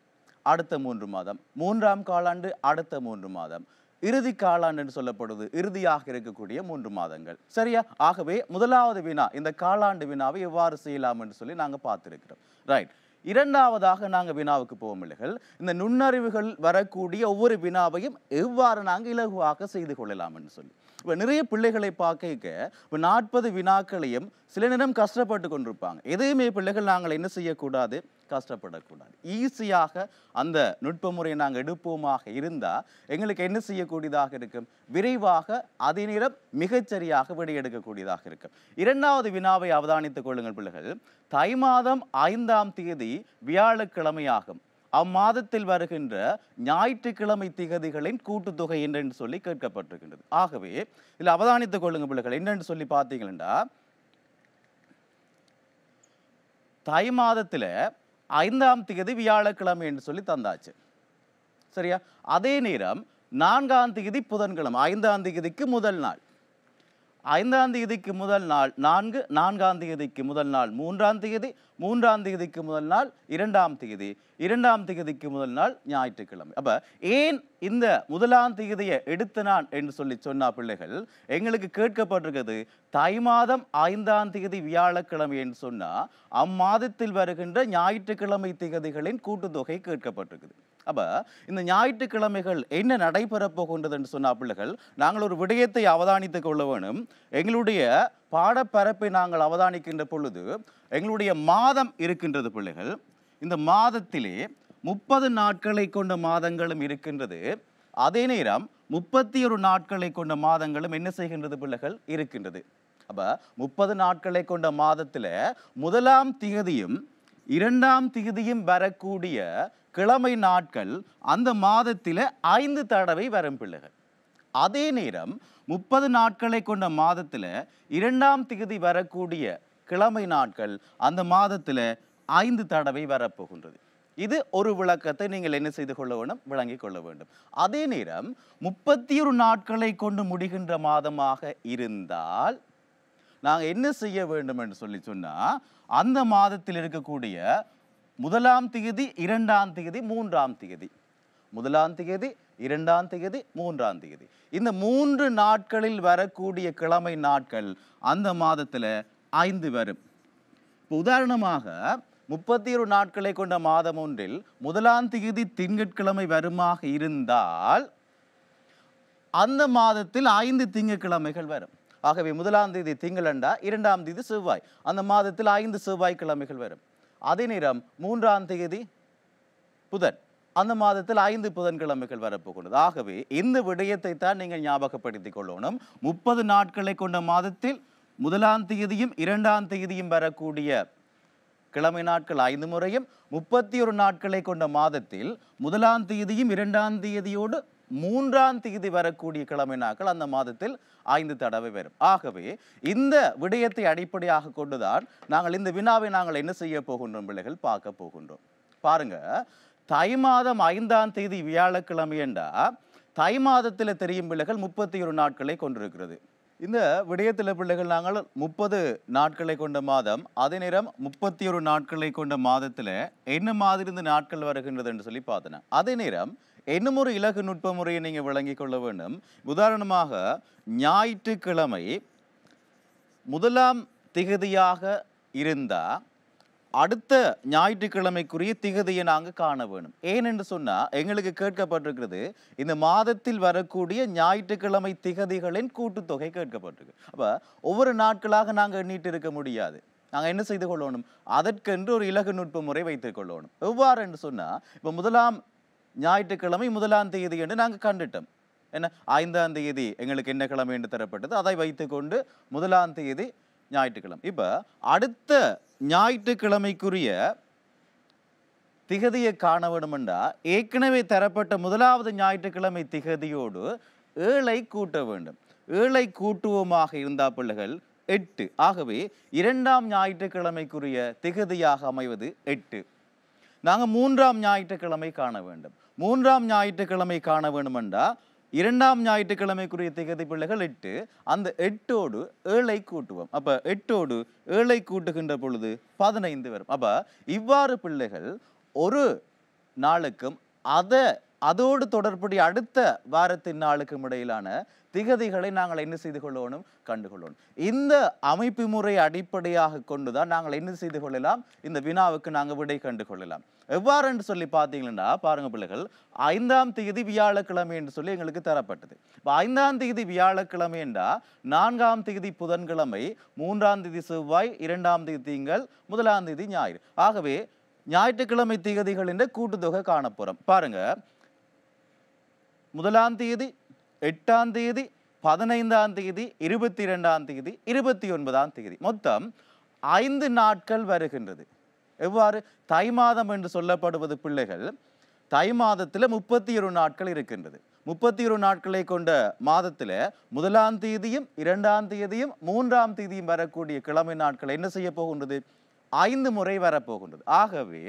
அடுத்த மூன்று மாதம் மூன்றாம் காலாண்டு அடுத்த மூன்று மாதம் இறுதி காலாண்டு என்று சொல்லப்படுது இறுதியாக இருக்கக்கூடிய மூன்று மாதங்கள் சரியா ஆகவே முதலாவது வினா இந்த காலாண்டு வினாவை எவ்வாறு செய்யலாம் என்று சொல்லி நாங்கள் பார்த்துருக்கிறோம் ரைட் இரண்டாவதாக நாங்கள் வினாவுக்கு போவோம் இல்லைகள் இந்த நுண்ணறிவுகள் வரக்கூடிய ஒவ்வொரு வினாவையும் எவ்வாறு நாங்கள் இலகுவாக செய்து கொள்ளலாம் என்று சொல்லி இப்போ நிறைய பிள்ளைகளை பார்க்க இப்போ நாற்பது வினாக்களையும் சில நேரம் கஷ்டப்பட்டு கொண்டிருப்பாங்க எதையுமே பிள்ளைகள் நாங்கள் என்ன செய்யக்கூடாது கஷ்டப்படக்கூடாது ஈஸியாக அந்த நுட்ப முறையை நாங்கள் எடுப்போமாக இருந்தால் எங்களுக்கு என்ன செய்யக்கூடியதாக இருக்கும் விரைவாக அதே நேரம் மிகச்சரியாக எடுக்கக்கூடியதாக இருக்கும் இரண்டாவது வினாவை அவதானித்துக் கொள்ளுங்கள் பிள்ளைகள் தை மாதம் ஐந்தாம் தேதி வியாழக்கிழமையாகும் அம்மாதத்தில் வருகின்ற ஞாயிற்றுக்கிழமை திகதிகளின் கூட்டுத்தொகை என்றென்று சொல்லி கேட்கப்பட்டிருக்கின்றது ஆகவே இதில் அவதானித்துக் கொள்ளுங்க பிள்ளைகள் என்னென்று சொல்லி பார்த்தீங்கன்னா தை மாதத்தில் ஐந்தாம் திகதி வியாழக்கிழமை என்று சொல்லி தந்தாச்சு சரியா அதே நேரம் நான்காம் தேதி புதன்கிழமை ஐந்தாம் தேதிக்கு முதல் நாள் ஐந்தாம் தேதிக்கு முதல் நாள் நான்கு நான்காம் தேதிக்கு முதல் நாள் மூன்றாம் தேதி மூன்றாம் தேதிக்கு முதல் நாள் இரண்டாம் தேதி இரண்டாம் தேதிக்கு முதல் நாள் ஞாயிற்றுக்கிழமை அப்போ ஏன் இந்த முதலாம் தேதியை எடுத்த நான் என்று சொல்லி சொன்னா பிள்ளைகள் எங்களுக்கு கேட்கப்பட்டிருக்கிறது தை மாதம் ஐந்தாம் தேதி வியாழக்கிழமை என்று சொன்னால் அம்மாதத்தில் வருகின்ற ஞாயிற்றுக்கிழமை திகதிகளின் கூட்டுத்தொகை கேட்கப்பட்டிருக்குது அப்போ இந்த ஞாயிற்றுக்கிழமைகள் என்ன நடைபெறப் போகின்றது என்று சொன்ன பிள்ளைகள் நாங்கள் ஒரு விடயத்தை அவதானித்துக் கொள்ள வேணும் எங்களுடைய பாடப்பரப்பை நாங்கள் அவதானிக்கின்ற பொழுது எங்களுடைய மாதம் இருக்கின்றது பிள்ளைகள் இந்த மாதத்திலே முப்பது நாட்களை கொண்ட மாதங்களும் இருக்கின்றது அதே நேரம் முப்பத்தி ஒரு நாட்களை கொண்ட மாதங்களும் என்ன செய்கின்றது பிள்ளைகள் இருக்கின்றது அப்ப முப்பது நாட்களை கொண்ட மாதத்தில் முதலாம் திகதியும் இரண்டாம் திகதியும் வரக்கூடிய கிழமை நாட்கள் அந்த மாதத்தில் ஐந்து தடவை வரும் பிள்ளைகள் அதே நேரம் முப்பது நாட்களை கொண்ட மாதத்தில் இரண்டாம் திகதி வரக்கூடிய கிழமை நாட்கள் அந்த மாதத்தில் ஐந்து தடவை வரப்போகின்றது இது ஒரு விளக்கத்தை நீங்கள் என்ன செய்து கொள்ள வேண்டும் விளங்கிக் கொள்ள வேண்டும் அதே நேரம் முப்பத்தி ஒரு நாட்களை கொண்டு முடிகின்ற மாதமாக இருந்தால் நாங்கள் என்ன செய்ய வேண்டும் என்று சொல்லி சொன்னால் அந்த மாதத்தில் இருக்கக்கூடிய முதலாம் திகதி இரண்டாம் திகதி மூன்றாம் திகதி முதலாம் திகதி இரண்டாம் திகதி மூன்றாம் திகதி இந்த மூன்று நாட்களில் வரக்கூடிய கிழமை நாட்கள் அந்த மாதத்தில் ஐந்து வரும் இப்போ உதாரணமாக முப்பத்தி ஒரு நாட்களை கொண்ட மாதம் ஒன்றில் முதலாம் திகதி திங்கட்கிழமை வருமாக இருந்தால் அந்த மாதத்தில் ஐந்து திங்கட்கிழமைகள் வரும் ஆகவே முதலாம் தேதி திங்களண்டா இரண்டாம் தேதி செவ்வாய் அந்த மாதத்தில் ஐந்து செவ்வாய் கிழமைகள் வரும் அதே நேரம் மூன்றாம் தேதி புதன் அந்த மாதத்தில் ஐந்து புதன்கிழமைகள் வரப்போகிறது ஆகவே இந்த விடயத்தை தான் நீங்கள் ஞாபகப்படுத்திக் கொள்ளணும் முப்பது நாட்களை கொண்ட மாதத்தில் முதலாம் தேதியும் இரண்டாம் தேதியும் வரக்கூடிய கிழமை நாட்கள் ஐந்து முறையும் முப்பத்தி ஒரு நாட்களை கொண்ட மாதத்தில் முதலாம் தேதியும் இரண்டாம் தேதியோடு மூன்றாம் தேதி வரக்கூடிய கிழமை நாட்கள் அந்த மாதத்தில் ஐந்து தடவை வரும் ஆகவே இந்த விடயத்தை அடிப்படையாக கொண்டுதான் நாங்கள் இந்த வினாவை நாங்கள் என்ன செய்ய போகின்றோம் பிள்ளைகள் பார்க்க போகின்றோம் பாருங்க தை மாதம் ஐந்தாம் தேதி வியாழக்கிழமை என்றா தை மாதத்தில் தெரியும் பிள்ளைகள் முப்பத்தி ஒரு நாட்களை கொண்டிருக்கிறது இந்த விடயத்தில் பிள்ளைகள் நாங்கள் முப்பது நாட்களை கொண்ட மாதம் அதே நேரம் முப்பத்தி ஒரு நாட்களை கொண்ட மாதத்தில் என்ன மாதிரி இருந்து நாட்கள் வருகின்றது என்று சொல்லி பார்த்தன அதே நேரம் இன்னும் ஒரு இலகு நுட்ப முறையை நீங்கள் விளங்கிக் கொள்ள வேண்டும் உதாரணமாக ஞாயிற்றுக்கிழமை முதலாம் திகதியாக இருந்தால் அடுத்த ஞாயிற்றுக்கிழமைக்குரிய திகதியை நாங்கள் காண வேணும் ஏனென்று சொன்னால் எங்களுக்கு கேட்கப்பட்டிருக்கிறது இந்த மாதத்தில் வரக்கூடிய ஞாயிற்றுக்கிழமை திகதிகளின் கூட்டுத்தொகை கேட்கப்பட்டிருக்கு அப்போ ஒவ்வொரு நாட்களாக நாங்கள் எண்ணிட்டு இருக்க முடியாது நாங்கள் என்ன செய்து கொள்ளணும் அதற்கென்று ஒரு இலகு நுட்ப முறை வைத்துக் கொள்ளணும் எவ்வாறு என்று சொன்னால் இப்போ முதலாம் ஞாயிற்றுக்கிழமை முதலாம் தேதி என்று நாங்கள் கண்டுட்டோம் என்ன ஐந்தாம் தேதி எங்களுக்கு என்ன கிழமை என்று தரப்பட்டது அதை வைத்துக்கொண்டு முதலாம் தேதி ஞாயிற்றுக்கிழமை இப்போ அடுத்த ஞாயிற்றுக்கிழமைக்குரிய திகதியை காண வேணுமெண்டா ஏற்கனவே தரப்பட்ட முதலாவது ஞாயிற்றுக்கிழமை திகதியோடு ஏழை கூட்ட வேண்டும் ஏழை கூட்டுவோமாக இருந்தா பிள்ளைகள் எட்டு ஆகவே இரண்டாம் ஞாயிற்றுக்கிழமைக்குரிய திகதியாக அமைவது எட்டு நாங்கள் மூன்றாம் ஞாயிற்றுக்கிழமை காண வேண்டும் மூன்றாம் ஞாயிற்றுக்கிழமை காண வேணுமெண்டா இரண்டாம் ஞாயிற்றுக்கிழமைக்குரிய திகதி பிள்ளைகள் எட்டு அந்த எட்டோடு ஏழை கூட்டுவோம் அப்போ எட்டோடு ஏழை கூட்டுகின்ற பொழுது பதினைந்து வரும் அப்போ இவ்வாறு பிள்ளைகள் ஒரு நாளுக்கும் அதை அதோடு தொடர்புடைய அடுத்த வாரத்தின் நாளுக்கும் இடையிலான திகதிகளை நாங்கள் என்ன செய்து கொள்ளணும் கண்டுகொள்ளணும் இந்த அமைப்பு முறை அடிப்படையாக கொண்டுதான் நாங்கள் என்ன செய்து கொள்ளலாம் இந்த வினாவுக்கு நாங்கள் விடை கண்டு கொள்ளலாம் எவ்வாறு என்று சொல்லி பார்த்தீங்கன்னா பாருங்க பிள்ளைகள் ஐந்தாம் தேதி வியாழக்கிழமை என்று சொல்லி எங்களுக்கு தரப்பட்டது இப்போ ஐந்தாம் தேதி என்றா நான்காம் தேதி புதன்கிழமை மூன்றாம் தேதி செவ்வாய் இரண்டாம் தேதி திங்கள் முதலாம் தேதி ஞாயிறு ஆகவே ஞாயிற்றுக்கிழமை திகதிகள் என்ற கூட்டுத்தொகை காணப்போகிறோம் பாருங்கள் முதலாம் தேதி எட்டாம் தேதி பதினைந்தாம் தேதி இருபத்தி இரண்டாம் தேதி இருபத்தி ஒன்பதாம் தேதி மொத்தம் ஐந்து நாட்கள் வருகின்றது எவ்வாறு தை மாதம் என்று சொல்லப்படுவது பிள்ளைகள் தை மாதத்தில் முப்பத்தி இரு நாட்கள் இருக்கின்றது முப்பத்தி இரு நாட்களை கொண்ட மாதத்தில் முதலாம் தேதியும் இரண்டாம் தேதியும் மூன்றாம் தேதியும் வரக்கூடிய கிழமை நாட்கள் என்ன செய்ய போகின்றது ஐந்து முறை வரப்போகின்றது ஆகவே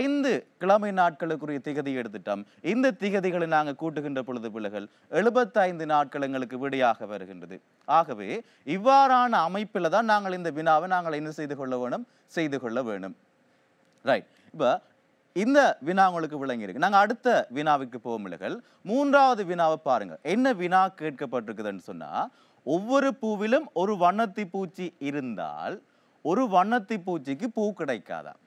ஐந்து கிழமை நாட்களுக்குரிய திகதி எடுத்துட்டோம் இந்த திகதிகளை நாங்கள் கூட்டுகின்ற பொழுது பிள்ளைகள் எழுபத்தைந்து நாட்கள் எங்களுக்கு விடையாக வருகின்றது ஆகவே இவ்வாறான அமைப்பில் தான் நாங்கள் இந்த வினாவை நாங்கள் என்ன செய்து கொள்ள வேணும் செய்து கொள்ள வேணும் ரைட் இப்போ இந்த வினா உங்களுக்கு விளங்கியிருக்கு நாங்கள் அடுத்த வினாவுக்கு போகும் பிள்ளைகள் மூன்றாவது வினாவை பாருங்கள் என்ன வினா கேட்கப்பட்டிருக்குதுன்னு சொன்னால் ஒவ்வொரு பூவிலும் ஒரு வண்ணத்தி பூச்சி இருந்தால் ஒரு வண்ணத்தி பூச்சிக்கு பூ கிடைக்காதான்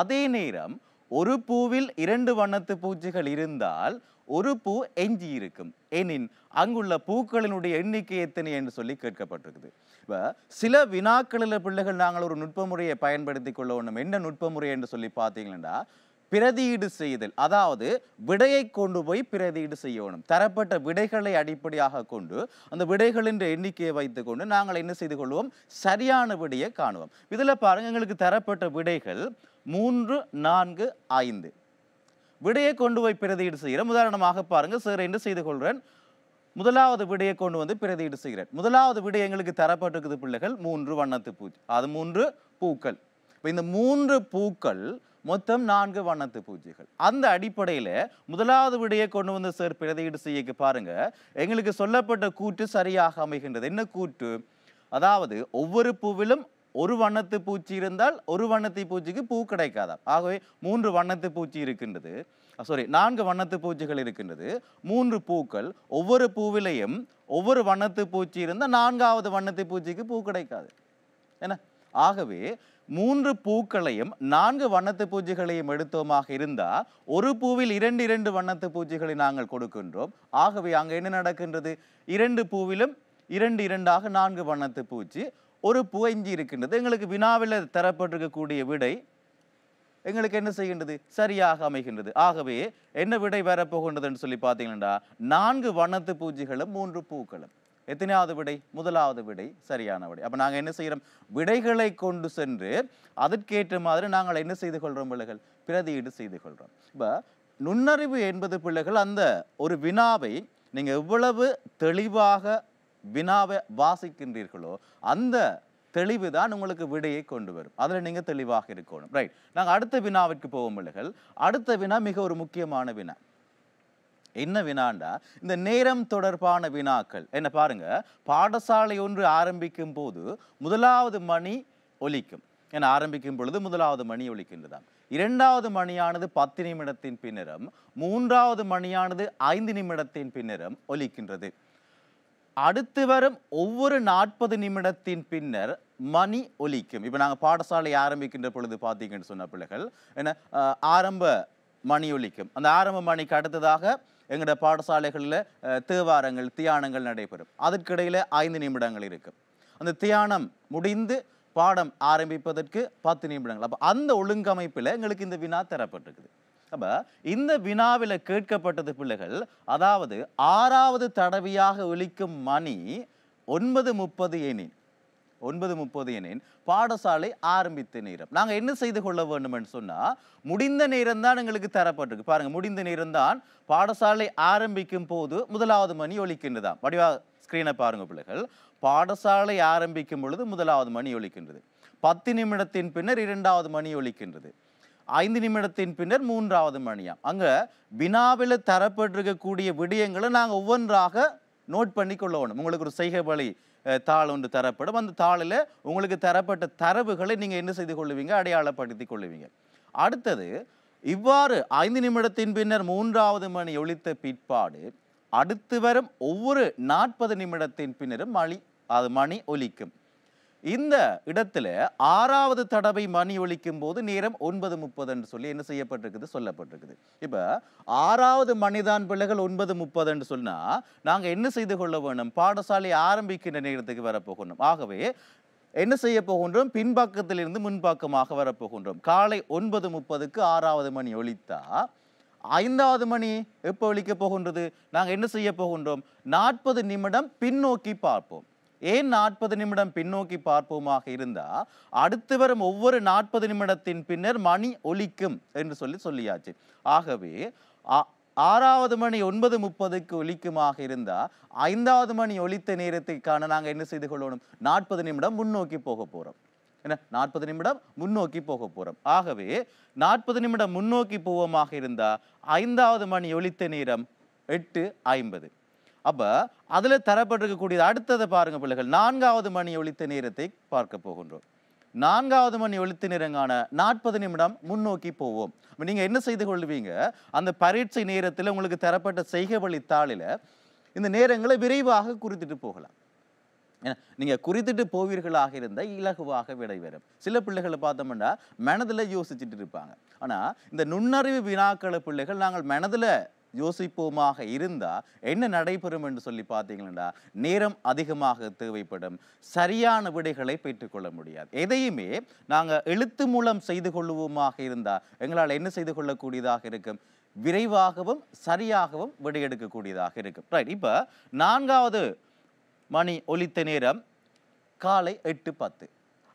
அதே நேரம் ஒரு பூவில் இரண்டு வண்ணத்து பூச்சிகள் இருந்தால் ஒரு பூ எஞ்சி இருக்கும் எனின் அங்குள்ள பூக்களினுடைய எண்ணிக்கை எத்தனை என்று சொல்லி கேட்கப்பட்டிருக்குது இப்போ சில வினாக்களில் பிள்ளைகள் நாங்கள் ஒரு நுட்ப முறையை பயன்படுத்தி கொள்ள வேண்டும் என்ன நுட்ப முறை என்று சொல்லி பார்த்தீங்கன்னா பிரதியீடு செய்தல் அதாவது விடையை கொண்டு போய் பிரதியீடு செய்யணும் தரப்பட்ட விடைகளை அடிப்படையாக கொண்டு அந்த விடைகளின் எண்ணிக்கையை வைத்துக்கொண்டு நாங்கள் என்ன செய்து கொள்வோம் சரியான விடையை காணுவோம் இதில் பாருங்கள் எங்களுக்கு தரப்பட்ட விடைகள் மூன்று நான்கு ஐந்து விடையை கொண்டு போய் பிரதியீடு செய்கிறேன் உதாரணமாக பாருங்கள் சார் என்று செய்து கொள்கிறேன் முதலாவது விடையை கொண்டு வந்து பிரதியீடு செய்கிறேன் முதலாவது விடை எங்களுக்கு தரப்பட்டிருக்குது பிள்ளைகள் மூன்று வண்ணத்து பூ அது மூன்று பூக்கள் இப்போ இந்த மூன்று பூக்கள் மொத்தம் நான்கு வண்ணத்து பூஜைகள் அந்த அடிப்படையில் முதலாவது விடையை கொண்டு வந்து சார் பிரதியீடு செய்ய பாருங்க எங்களுக்கு சொல்லப்பட்ட கூற்று சரியாக அமைகின்றது என்ன கூற்று அதாவது ஒவ்வொரு பூவிலும் ஒரு வண்ணத்து பூச்சி இருந்தால் ஒரு வண்ணத்து பூச்சிக்கு பூ கிடைக்காதாம் ஆகவே மூன்று வண்ணத்து பூச்சி இருக்கின்றது சாரி நான்கு வண்ணத்து பூச்சிகள் இருக்கின்றது மூன்று பூக்கள் ஒவ்வொரு பூவிலையும் ஒவ்வொரு வண்ணத்து பூச்சி இருந்தால் நான்காவது வண்ணத்து பூச்சிக்கு பூ கிடைக்காது என்ன ஆகவே மூன்று பூக்களையும் நான்கு வண்ணத்து பூஜைகளையும் எடுத்தோமாக இருந்தால் ஒரு பூவில் இரண்டு இரண்டு வண்ணத்து பூஜைகளை நாங்கள் கொடுக்கின்றோம் ஆகவே அங்கே என்ன நடக்கின்றது இரண்டு பூவிலும் இரண்டு இரண்டாக நான்கு வண்ணத்து பூச்சி ஒரு புகைஞ்சி இருக்கின்றது எங்களுக்கு வினாவில் தரப்பட்டிருக்கக்கூடிய விடை எங்களுக்கு என்ன செய்கின்றது சரியாக அமைகின்றது ஆகவே என்ன விடை வரப்போகின்றதுன்னு சொல்லி பார்த்தீங்கன்னா நான்கு வண்ணத்து பூஜைகளும் மூன்று பூக்களும் எத்தனையாவது விடை முதலாவது விடை சரியான விடை அப்போ நாங்கள் என்ன செய்கிறோம் விடைகளை கொண்டு சென்று அதற்கேற்ற மாதிரி நாங்கள் என்ன செய்து கொள்கிறோம் பிள்ளைகள் பிரதியீடு செய்து கொள்கிறோம் இப்போ நுண்ணறிவு என்பது பிள்ளைகள் அந்த ஒரு வினாவை நீங்கள் எவ்வளவு தெளிவாக வினாவை வாசிக்கின்றீர்களோ அந்த தெளிவு தான் உங்களுக்கு விடையை கொண்டு வரும் அதில் நீங்கள் தெளிவாக இருக்கணும் ரைட் நாங்கள் அடுத்த வினாவிற்கு போகும் பிள்ளைகள் அடுத்த வினா மிக ஒரு முக்கியமான வினா என்ன வினாண்டா இந்த நேரம் தொடர்பான வினாக்கள் என்ன பாருங்க பாடசாலை ஒன்று ஆரம்பிக்கும் போது முதலாவது மணி ஒலிக்கும் என ஆரம்பிக்கும் பொழுது முதலாவது மணி ஒலிக்கின்றதாம் இரண்டாவது மணியானது பத்து நிமிடத்தின் பின்னரும் மூன்றாவது மணியானது ஐந்து நிமிடத்தின் பின்னரும் ஒலிக்கின்றது அடுத்து வரும் ஒவ்வொரு நாற்பது நிமிடத்தின் பின்னர் மணி ஒலிக்கும் இப்போ நாங்கள் பாடசாலை ஆரம்பிக்கின்ற பொழுது பார்த்தீங்கன்னு சொன்ன பிள்ளைகள் என்ன ஆரம்ப மணி ஒலிக்கும் அந்த ஆரம்ப மணிக்கு அடுத்ததாக எங்களோட பாடசாலைகளில் தேவாரங்கள் தியானங்கள் நடைபெறும் அதற்கிடையில் ஐந்து நிமிடங்கள் இருக்கும் அந்த தியானம் முடிந்து பாடம் ஆரம்பிப்பதற்கு பத்து நிமிடங்கள் அப்போ அந்த ஒழுங்கமைப்பில் எங்களுக்கு இந்த வினா தரப்பட்டிருக்குது அப்போ இந்த வினாவில் கேட்கப்பட்டது பிள்ளைகள் அதாவது ஆறாவது தடவையாக ஒழிக்கும் மணி ஒன்பது முப்பது எனின் ஒன்பது முப்பது எனின் பாடசாலை ஆரம்பித்த நேரம் நாங்கள் என்ன செய்து கொள்ள என்று சொன்னால் முடிந்த நேரம் தான் எங்களுக்கு தரப்பட்டிருக்கு பாருங்கள் முடிந்த நேரம் தான் பாடசாலை ஆரம்பிக்கும் போது முதலாவது மணி ஒழிக்கின்றதாம் வடிவா ஸ்க்ரீனை பாருங்கள் பிள்ளைகள் பாடசாலை ஆரம்பிக்கும் பொழுது முதலாவது மணி ஒழிக்கின்றது பத்து நிமிடத்தின் பின்னர் இரண்டாவது மணி ஒழிக்கின்றது ஐந்து நிமிடத்தின் பின்னர் மூன்றாவது மணியாம் அங்கே வினாவில் தரப்பட்டிருக்கக்கூடிய விடயங்களை நாங்கள் ஒவ்வொன்றாக நோட் பண்ணி கொள்ள வேணும் உங்களுக்கு ஒரு செய்கை வழி தாள் ஒன்று தரப்படும் அந்த தாளில் உங்களுக்கு தரப்பட்ட தரவுகளை நீங்கள் என்ன செய்து கொள்ளுவீங்க அடையாளப்படுத்தி கொள்ளுவீங்க அடுத்தது இவ்வாறு ஐந்து நிமிடத்தின் பின்னர் மூன்றாவது மணி ஒழித்த பிற்பாடு அடுத்து வரும் ஒவ்வொரு நாற்பது நிமிடத்தின் பின்னரும் மணி அது மணி ஒலிக்கும் இந்த இடத்துல ஆறாவது தடவை மணி ஒழிக்கும் போது நேரம் ஒன்பது முப்பது என்று சொல்லி என்ன செய்யப்பட்டிருக்குது சொல்லப்பட்டிருக்குது இப்போ ஆறாவது மணிதான் பிள்ளைகள் ஒன்பது முப்பது என்று சொன்னால் நாங்கள் என்ன செய்து கொள்ள வேண்டும் பாடசாலை ஆரம்பிக்கின்ற நேரத்துக்கு வரப்போகணும் ஆகவே என்ன செய்ய போகின்றோம் பின்பக்கத்திலிருந்து முன்பக்கமாக வரப்போகின்றோம் காலை ஒன்பது முப்பதுக்கு ஆறாவது மணி ஒழித்தா ஐந்தாவது மணி எப்போ ஒழிக்க போகின்றது நாங்கள் என்ன செய்ய போகின்றோம் நாற்பது நிமிடம் பின்னோக்கி பார்ப்போம் ஏன் நாற்பது நிமிடம் பின்னோக்கி பார்ப்போமாக இருந்தால் அடுத்து வரும் ஒவ்வொரு நாற்பது நிமிடத்தின் பின்னர் மணி ஒலிக்கும் என்று சொல்லி சொல்லியாச்சு ஆகவே ஆறாவது மணி ஒன்பது முப்பதுக்கு ஒலிக்குமாக இருந்தால் ஐந்தாவது மணி ஒலித்த நேரத்துக்கான நாங்கள் என்ன செய்து கொள்ளணும் நாற்பது நிமிடம் முன்னோக்கி போக போகிறோம் என்ன நாற்பது நிமிடம் முன்னோக்கி போக போகிறோம் ஆகவே நாற்பது நிமிடம் முன்னோக்கி போவோமாக இருந்தால் ஐந்தாவது மணி ஒலித்த நேரம் எட்டு ஐம்பது அப்போ அதில் தரப்பட்டிருக்கக்கூடியது அடுத்ததை பாருங்கள் பிள்ளைகள் நான்காவது மணி ஒழித்த நேரத்தை பார்க்க போகின்றோம் நான்காவது மணி எழுத்து நேரங்கான நாற்பது நிமிடம் முன்னோக்கி போவோம் நீங்கள் என்ன செய்து கொள்வீங்க அந்த பரீட்சை நேரத்தில் உங்களுக்கு தரப்பட்ட செய்கை வழித்தாளில் இந்த நேரங்களை விரைவாக குறித்துட்டு போகலாம் ஏன்னா நீங்கள் குறித்துட்டு போவீர்களாக இருந்தால் இலகுவாக விடை சில பிள்ளைகளை பார்த்தோம்னா மனதில் யோசிச்சுட்டு இருப்பாங்க ஆனால் இந்த நுண்ணறிவு வினாக்களை பிள்ளைகள் நாங்கள் மனதில் யோசிப்போமாக இருந்தால் என்ன நடைபெறும் என்று சொல்லி பார்த்தீங்கன்னா நேரம் அதிகமாக தேவைப்படும் சரியான விடைகளை பெற்றுக்கொள்ள முடியாது எதையுமே நாங்கள் எழுத்து மூலம் செய்து கொள்வோமாக இருந்தால் எங்களால் என்ன செய்து கொள்ளக்கூடியதாக இருக்கும் விரைவாகவும் சரியாகவும் விடையெடுக்கக்கூடியதாக இருக்கும் ரைட் இப்போ நான்காவது மணி ஒலித்த நேரம் காலை எட்டு பத்து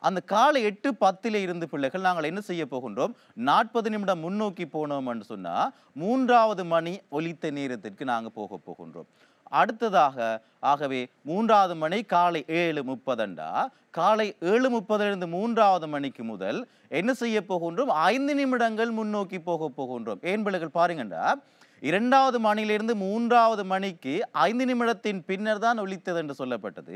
அந்த காலை எட்டு பத்தில் இருந்து பிள்ளைகள் நாங்கள் என்ன செய்ய போகின்றோம் நாற்பது நிமிடம் முன்னோக்கி போனோம் என்று சொன்னால் மூன்றாவது மணி ஒலித்த நேரத்திற்கு நாங்கள் போக போகின்றோம் அடுத்ததாக ஆகவே மூன்றாவது மணி காலை ஏழு முப்பதண்டா காலை ஏழு முப்பதிலிருந்து மூன்றாவது மணிக்கு முதல் என்ன செய்ய போகின்றோம் ஐந்து நிமிடங்கள் முன்னோக்கி போக போகின்றோம் ஏன் பிள்ளைகள் பாருங்கண்டா இரண்டாவது மணியிலிருந்து மூன்றாவது மணிக்கு ஐந்து நிமிடத்தின் பின்னர் தான் ஒழித்தது என்று சொல்லப்பட்டது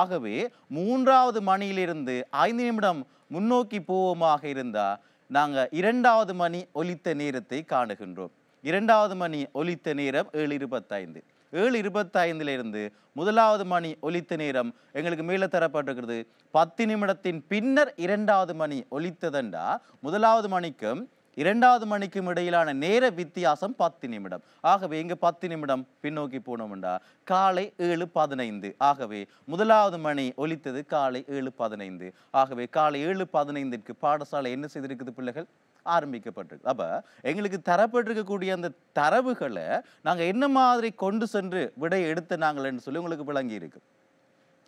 ஆகவே மூன்றாவது மணியிலிருந்து ஐந்து நிமிடம் முன்னோக்கி போவோமாக இருந்தால் நாங்கள் இரண்டாவது மணி ஒலித்த நேரத்தை காணுகின்றோம் இரண்டாவது மணி ஒலித்த நேரம் ஏழு இருபத்தைந்து ஏழு இருபத்தைந்திலிருந்து முதலாவது மணி ஒலித்த நேரம் எங்களுக்கு மேலே தரப்பட்டிருக்கிறது பத்து நிமிடத்தின் பின்னர் இரண்டாவது மணி ஒலித்ததண்டா முதலாவது மணிக்கும் இரண்டாவது மணிக்கும் இடையிலான நேர வித்தியாசம் பத்து நிமிடம் ஆகவே இங்கு பத்து நிமிடம் பின்னோக்கி போனோம்டா காலை ஏழு பதினைந்து ஆகவே முதலாவது மணி ஒலித்தது காலை ஏழு பதினைந்து ஆகவே காலை ஏழு பதினைந்திற்கு பாடசாலை என்ன செய்திருக்குது பிள்ளைகள் ஆரம்பிக்கப்பட்டிருக்கு அப்போ எங்களுக்கு தரப்பட்டிருக்கக்கூடிய அந்த தரவுகளை நாங்கள் என்ன மாதிரி கொண்டு சென்று விடை எடுத்து நாங்கள் என்று சொல்லி உங்களுக்கு விளங்கி இருக்கு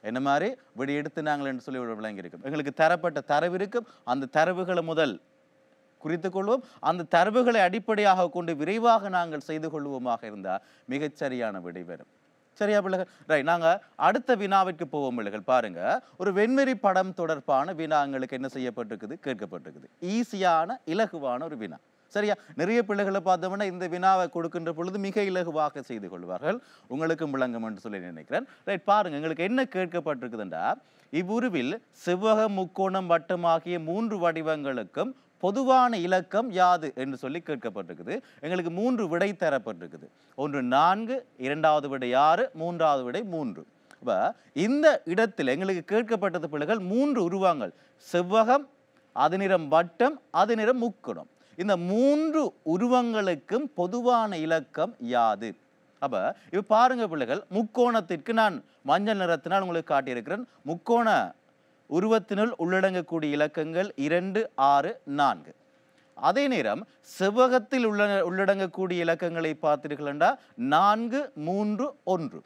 என்ன மாதிரி விடை எடுத்து நாங்கள் என்று சொல்லி விளங்கி எங்களுக்கு தரப்பட்ட தரவு இருக்கும் அந்த தரவுகளை முதல் குறித்து கொள்வோம் அந்த தரவுகளை அடிப்படையாக கொண்டு விரைவாக நாங்கள் செய்து கொள்வோமாக இருந்தால் மிகச்சரியான விடைபெறும் சரியா பிள்ளைகள் ரைட் நாங்கள் அடுத்த வினாவிற்கு போவோம் பிள்ளைகள் பாருங்க ஒரு வெண்வெறி படம் தொடர்பான வினா எங்களுக்கு என்ன செய்யப்பட்டிருக்குது கேட்கப்பட்டிருக்குது ஈஸியான இலகுவான ஒரு வினா சரியா நிறைய பிள்ளைகளை பார்த்தோம்னா இந்த வினாவை கொடுக்கின்ற பொழுது மிக இலகுவாக செய்து கொள்வார்கள் உங்களுக்கும் விளங்கும் என்று சொல்லி நினைக்கிறேன் ரைட் பாருங்க எங்களுக்கு என்ன கேட்கப்பட்டிருக்குதுண்டா இவ்வுருவில் செவ்வக முக்கோணம் வட்டமாகிய மூன்று வடிவங்களுக்கும் பொதுவான இலக்கம் யாது என்று சொல்லி கேட்கப்பட்டிருக்குது எங்களுக்கு மூன்று விடை தரப்பட்டிருக்குது ஒன்று நான்கு இரண்டாவது விடை ஆறு மூன்றாவது விடை மூன்று இப்போ இந்த இடத்தில் எங்களுக்கு கேட்கப்பட்டது பிள்ளைகள் மூன்று உருவங்கள் செவ்வகம் அது நிறம் வட்டம் அது நிறம் முக்குணம் இந்த மூன்று உருவங்களுக்கும் பொதுவான இலக்கம் யாது அப்போ இப்போ பாருங்கள் பிள்ளைகள் முக்கோணத்திற்கு நான் மஞ்சள் நிறத்தினால் உங்களுக்கு காட்டியிருக்கிறேன் முக்கோண உருவத்தினுள் உள்ளடங்கக்கூடிய இலக்கங்கள் இரண்டு ஆறு நான்கு அதே நேரம் செவ்வகத்தில் உள்ள உள்ளடங்கக்கூடிய இலக்கங்களை பார்த்திருக்கலண்டா நான்கு மூன்று ஒன்று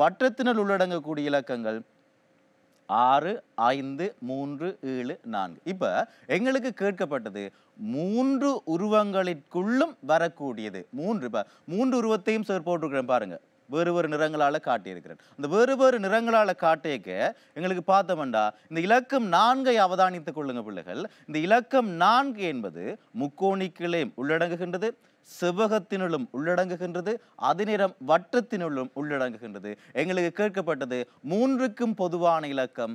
வட்டத்தினுள் உள்ளடங்கக்கூடிய இலக்கங்கள் ஆறு ஐந்து மூன்று ஏழு நான்கு இப்போ எங்களுக்கு கேட்கப்பட்டது மூன்று உருவங்களிற்குள்ளும் வரக்கூடியது மூன்று இப்போ மூன்று உருவத்தையும் சேர் போட்டிருக்கிறேன் பாருங்கள் வேறு வேறு நிறங்களால் காட்டியிருக்கிறேன் அந்த வேறு வேறு நிறங்களால் காட்டியக்க எங்களுக்கு பார்த்தோம்டா இந்த இலக்கம் நான்கை அவதானித்துக் கொள்ளுங்க பிள்ளைகள் இந்த இலக்கம் நான்கு என்பது முக்கோணிக்கிளையும் உள்ளடங்குகின்றது செவ்வகத்தினுள்ளும் உள்ளடங்குகின்றது அதிநிறம் வட்டத்தினுள்ளும் உள்ளடங்குகின்றது எங்களுக்கு கேட்கப்பட்டது மூன்றுக்கும் பொதுவான இலக்கம்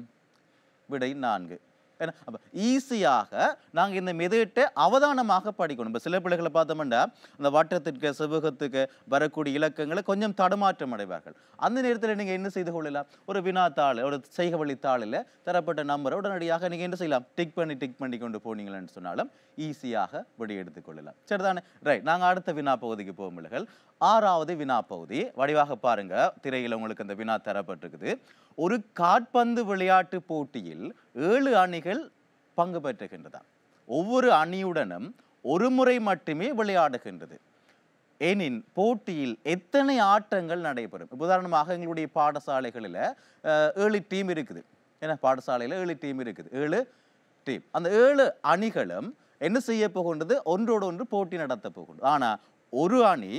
விடை நான்கு ஏன்னா அப்போ ஈஸியாக நாங்கள் இந்த மெதேட்டை அவதானமாக படிக்கணும் இப்போ சில பிள்ளைகளை பார்த்தோம்னா அந்த வட்டத்திற்கு செவ்வகத்துக்கு வரக்கூடிய இலக்கங்களை கொஞ்சம் தடுமாற்றம் அடைவார்கள் அந்த நேரத்தில் நீங்கள் என்ன செய்து கொள்ளலாம் ஒரு வினாத்தாள் ஒரு செய்கவழி தாளில் தரப்பட்ட நம்பரை உடனடியாக நீங்கள் என்ன செய்யலாம் டிக் பண்ணி டிக் பண்ணி கொண்டு போனீங்களேன்னு சொன்னாலும் ஈஸியாக விடையெடுத்துக் கொள்ளலாம் சரிதானே ரைட் நாங்கள் அடுத்த வினா பகுதிக்கு போகும் ஆறாவது வினா பகுதி வடிவாக பாருங்க திரையில் உங்களுக்கு அந்த வினா தரப்பட்டிருக்குது ஒரு காற்பந்து விளையாட்டு போட்டியில் ஏழு அணிகள் பங்கு பெற்றுகின்றதா ஒவ்வொரு அணியுடனும் ஒரு முறை மட்டுமே விளையாடுகின்றது எனின் போட்டியில் எத்தனை ஆட்டங்கள் நடைபெறும் உதாரணமாக எங்களுடைய பாடசாலைகளில் ஏழு டீம் இருக்குது ஏன்னா பாடசாலையில் ஏழு டீம் இருக்குது ஏழு டீம் அந்த ஏழு அணிகளும் என்ன செய்ய போகின்றது ஒன்றோடு ஒன்று போட்டி நடத்த போகின்றது ஆனால் ஒரு அணி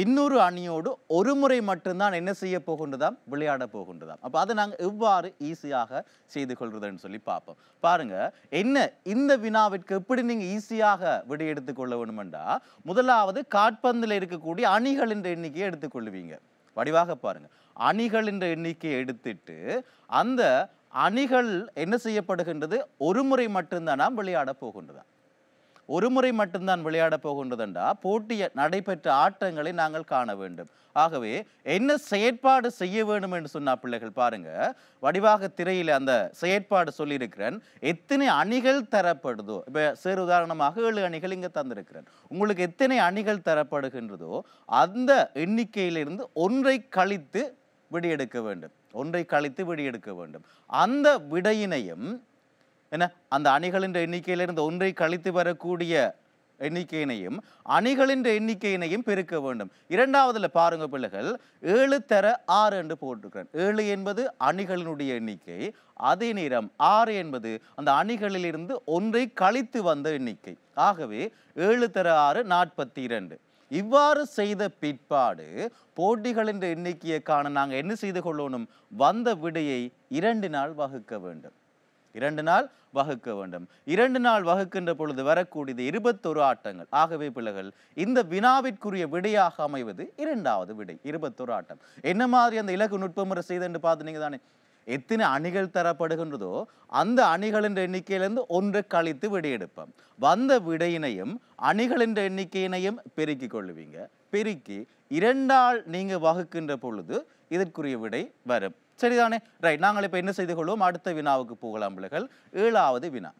இன்னொரு அணியோடு ஒரு முறை மட்டும்தான் என்ன செய்ய போகின்றதாம் விளையாட போகின்றதாம் அப்போ அதை நாங்கள் எவ்வாறு ஈஸியாக செய்து கொள்றதுன்னு சொல்லி பார்ப்போம் பாருங்க என்ன இந்த வினாவிற்கு எப்படி நீங்கள் ஈஸியாக விடை எடுத்துக்கொள்ள வேணுமெண்டா முதலாவது காட்பந்தில் இருக்கக்கூடிய அணிகள் என்ற எண்ணிக்கையை எடுத்துக்கொள்வீங்க வடிவாக பாருங்க அணிகள் என்ற எண்ணிக்கையை எடுத்துட்டு அந்த அணிகள் என்ன செய்யப்படுகின்றது ஒரு முறை மட்டும்தான் நாம் விளையாட போகின்றதான் ஒரு முறை மட்டும்தான் விளையாடப் போகின்றது என்றால் போட்டி நடைபெற்ற ஆட்டங்களை நாங்கள் காண வேண்டும் ஆகவே என்ன செயற்பாடு செய்ய வேண்டும் என்று சொன்ன பிள்ளைகள் பாருங்க வடிவாக திரையில் அந்த செயற்பாடு சொல்லியிருக்கிறேன் எத்தனை அணிகள் தரப்படுதோ இப்போ சிறு உதாரணமாக ஏழு அணிகள் இங்கே தந்திருக்கிறேன் உங்களுக்கு எத்தனை அணிகள் தரப்படுகின்றதோ அந்த எண்ணிக்கையிலிருந்து ஒன்றை கழித்து விடியெடுக்க வேண்டும் ஒன்றை கழித்து விடியெடுக்க வேண்டும் அந்த விடையினையும் என்ன அந்த அணிகளின் எண்ணிக்கையிலிருந்து ஒன்றை கழித்து வரக்கூடிய எண்ணிக்கையினையும் அணிகளின் எண்ணிக்கையினையும் பெருக்க வேண்டும் இரண்டாவதுல பாருங்க பிள்ளைகள் ஏழு தர ஆறு என்று போட்டிருக்கிறேன் ஏழு என்பது அணிகளினுடைய எண்ணிக்கை அதே நேரம் ஆறு என்பது அந்த அணிகளிலிருந்து ஒன்றை கழித்து வந்த எண்ணிக்கை ஆகவே ஏழு தர ஆறு நாற்பத்தி இரண்டு இவ்வாறு செய்த பிற்பாடு போட்டிகள் என்ற எண்ணிக்கையை காண நாங்கள் என்ன செய்து கொள்ளணும் வந்த விடையை இரண்டு நாள் வகுக்க வேண்டும் இரண்டு நாள் வகுக்க வேண்டும் இரண்டு நாள் வகுக்கின்ற பொழுது வரக்கூடியது இருபத்தொரு ஆட்டங்கள் ஆகவே பிள்ளைகள் இந்த வினாவிற்குரிய விடையாக அமைவது இரண்டாவது விடை இருபத்தொரு ஆட்டம் என்ன மாதிரி அந்த இலக்கு நுட்பமுறை பார்த்து நீங்க தானே எத்தனை அணிகள் தரப்படுகின்றதோ அந்த அணிகளின் எண்ணிக்கையிலிருந்து ஒன்று கழித்து விடையெடுப்போம் வந்த விடையினையும் அணிகளின் எண்ணிக்கையினையும் பெருக்கிக் கொள்ளுவீங்க பெருக்கி இரண்டால் நீங்கள் வகுக்கின்ற பொழுது இதற்குரிய விடை வரும் சரிதானே ரைட் நாங்கள் இப்போ என்ன செய்து கொள்வோம் அடுத்த வினாவுக்கு போகலாம் பிள்ளைகள் ஏழாவது வினா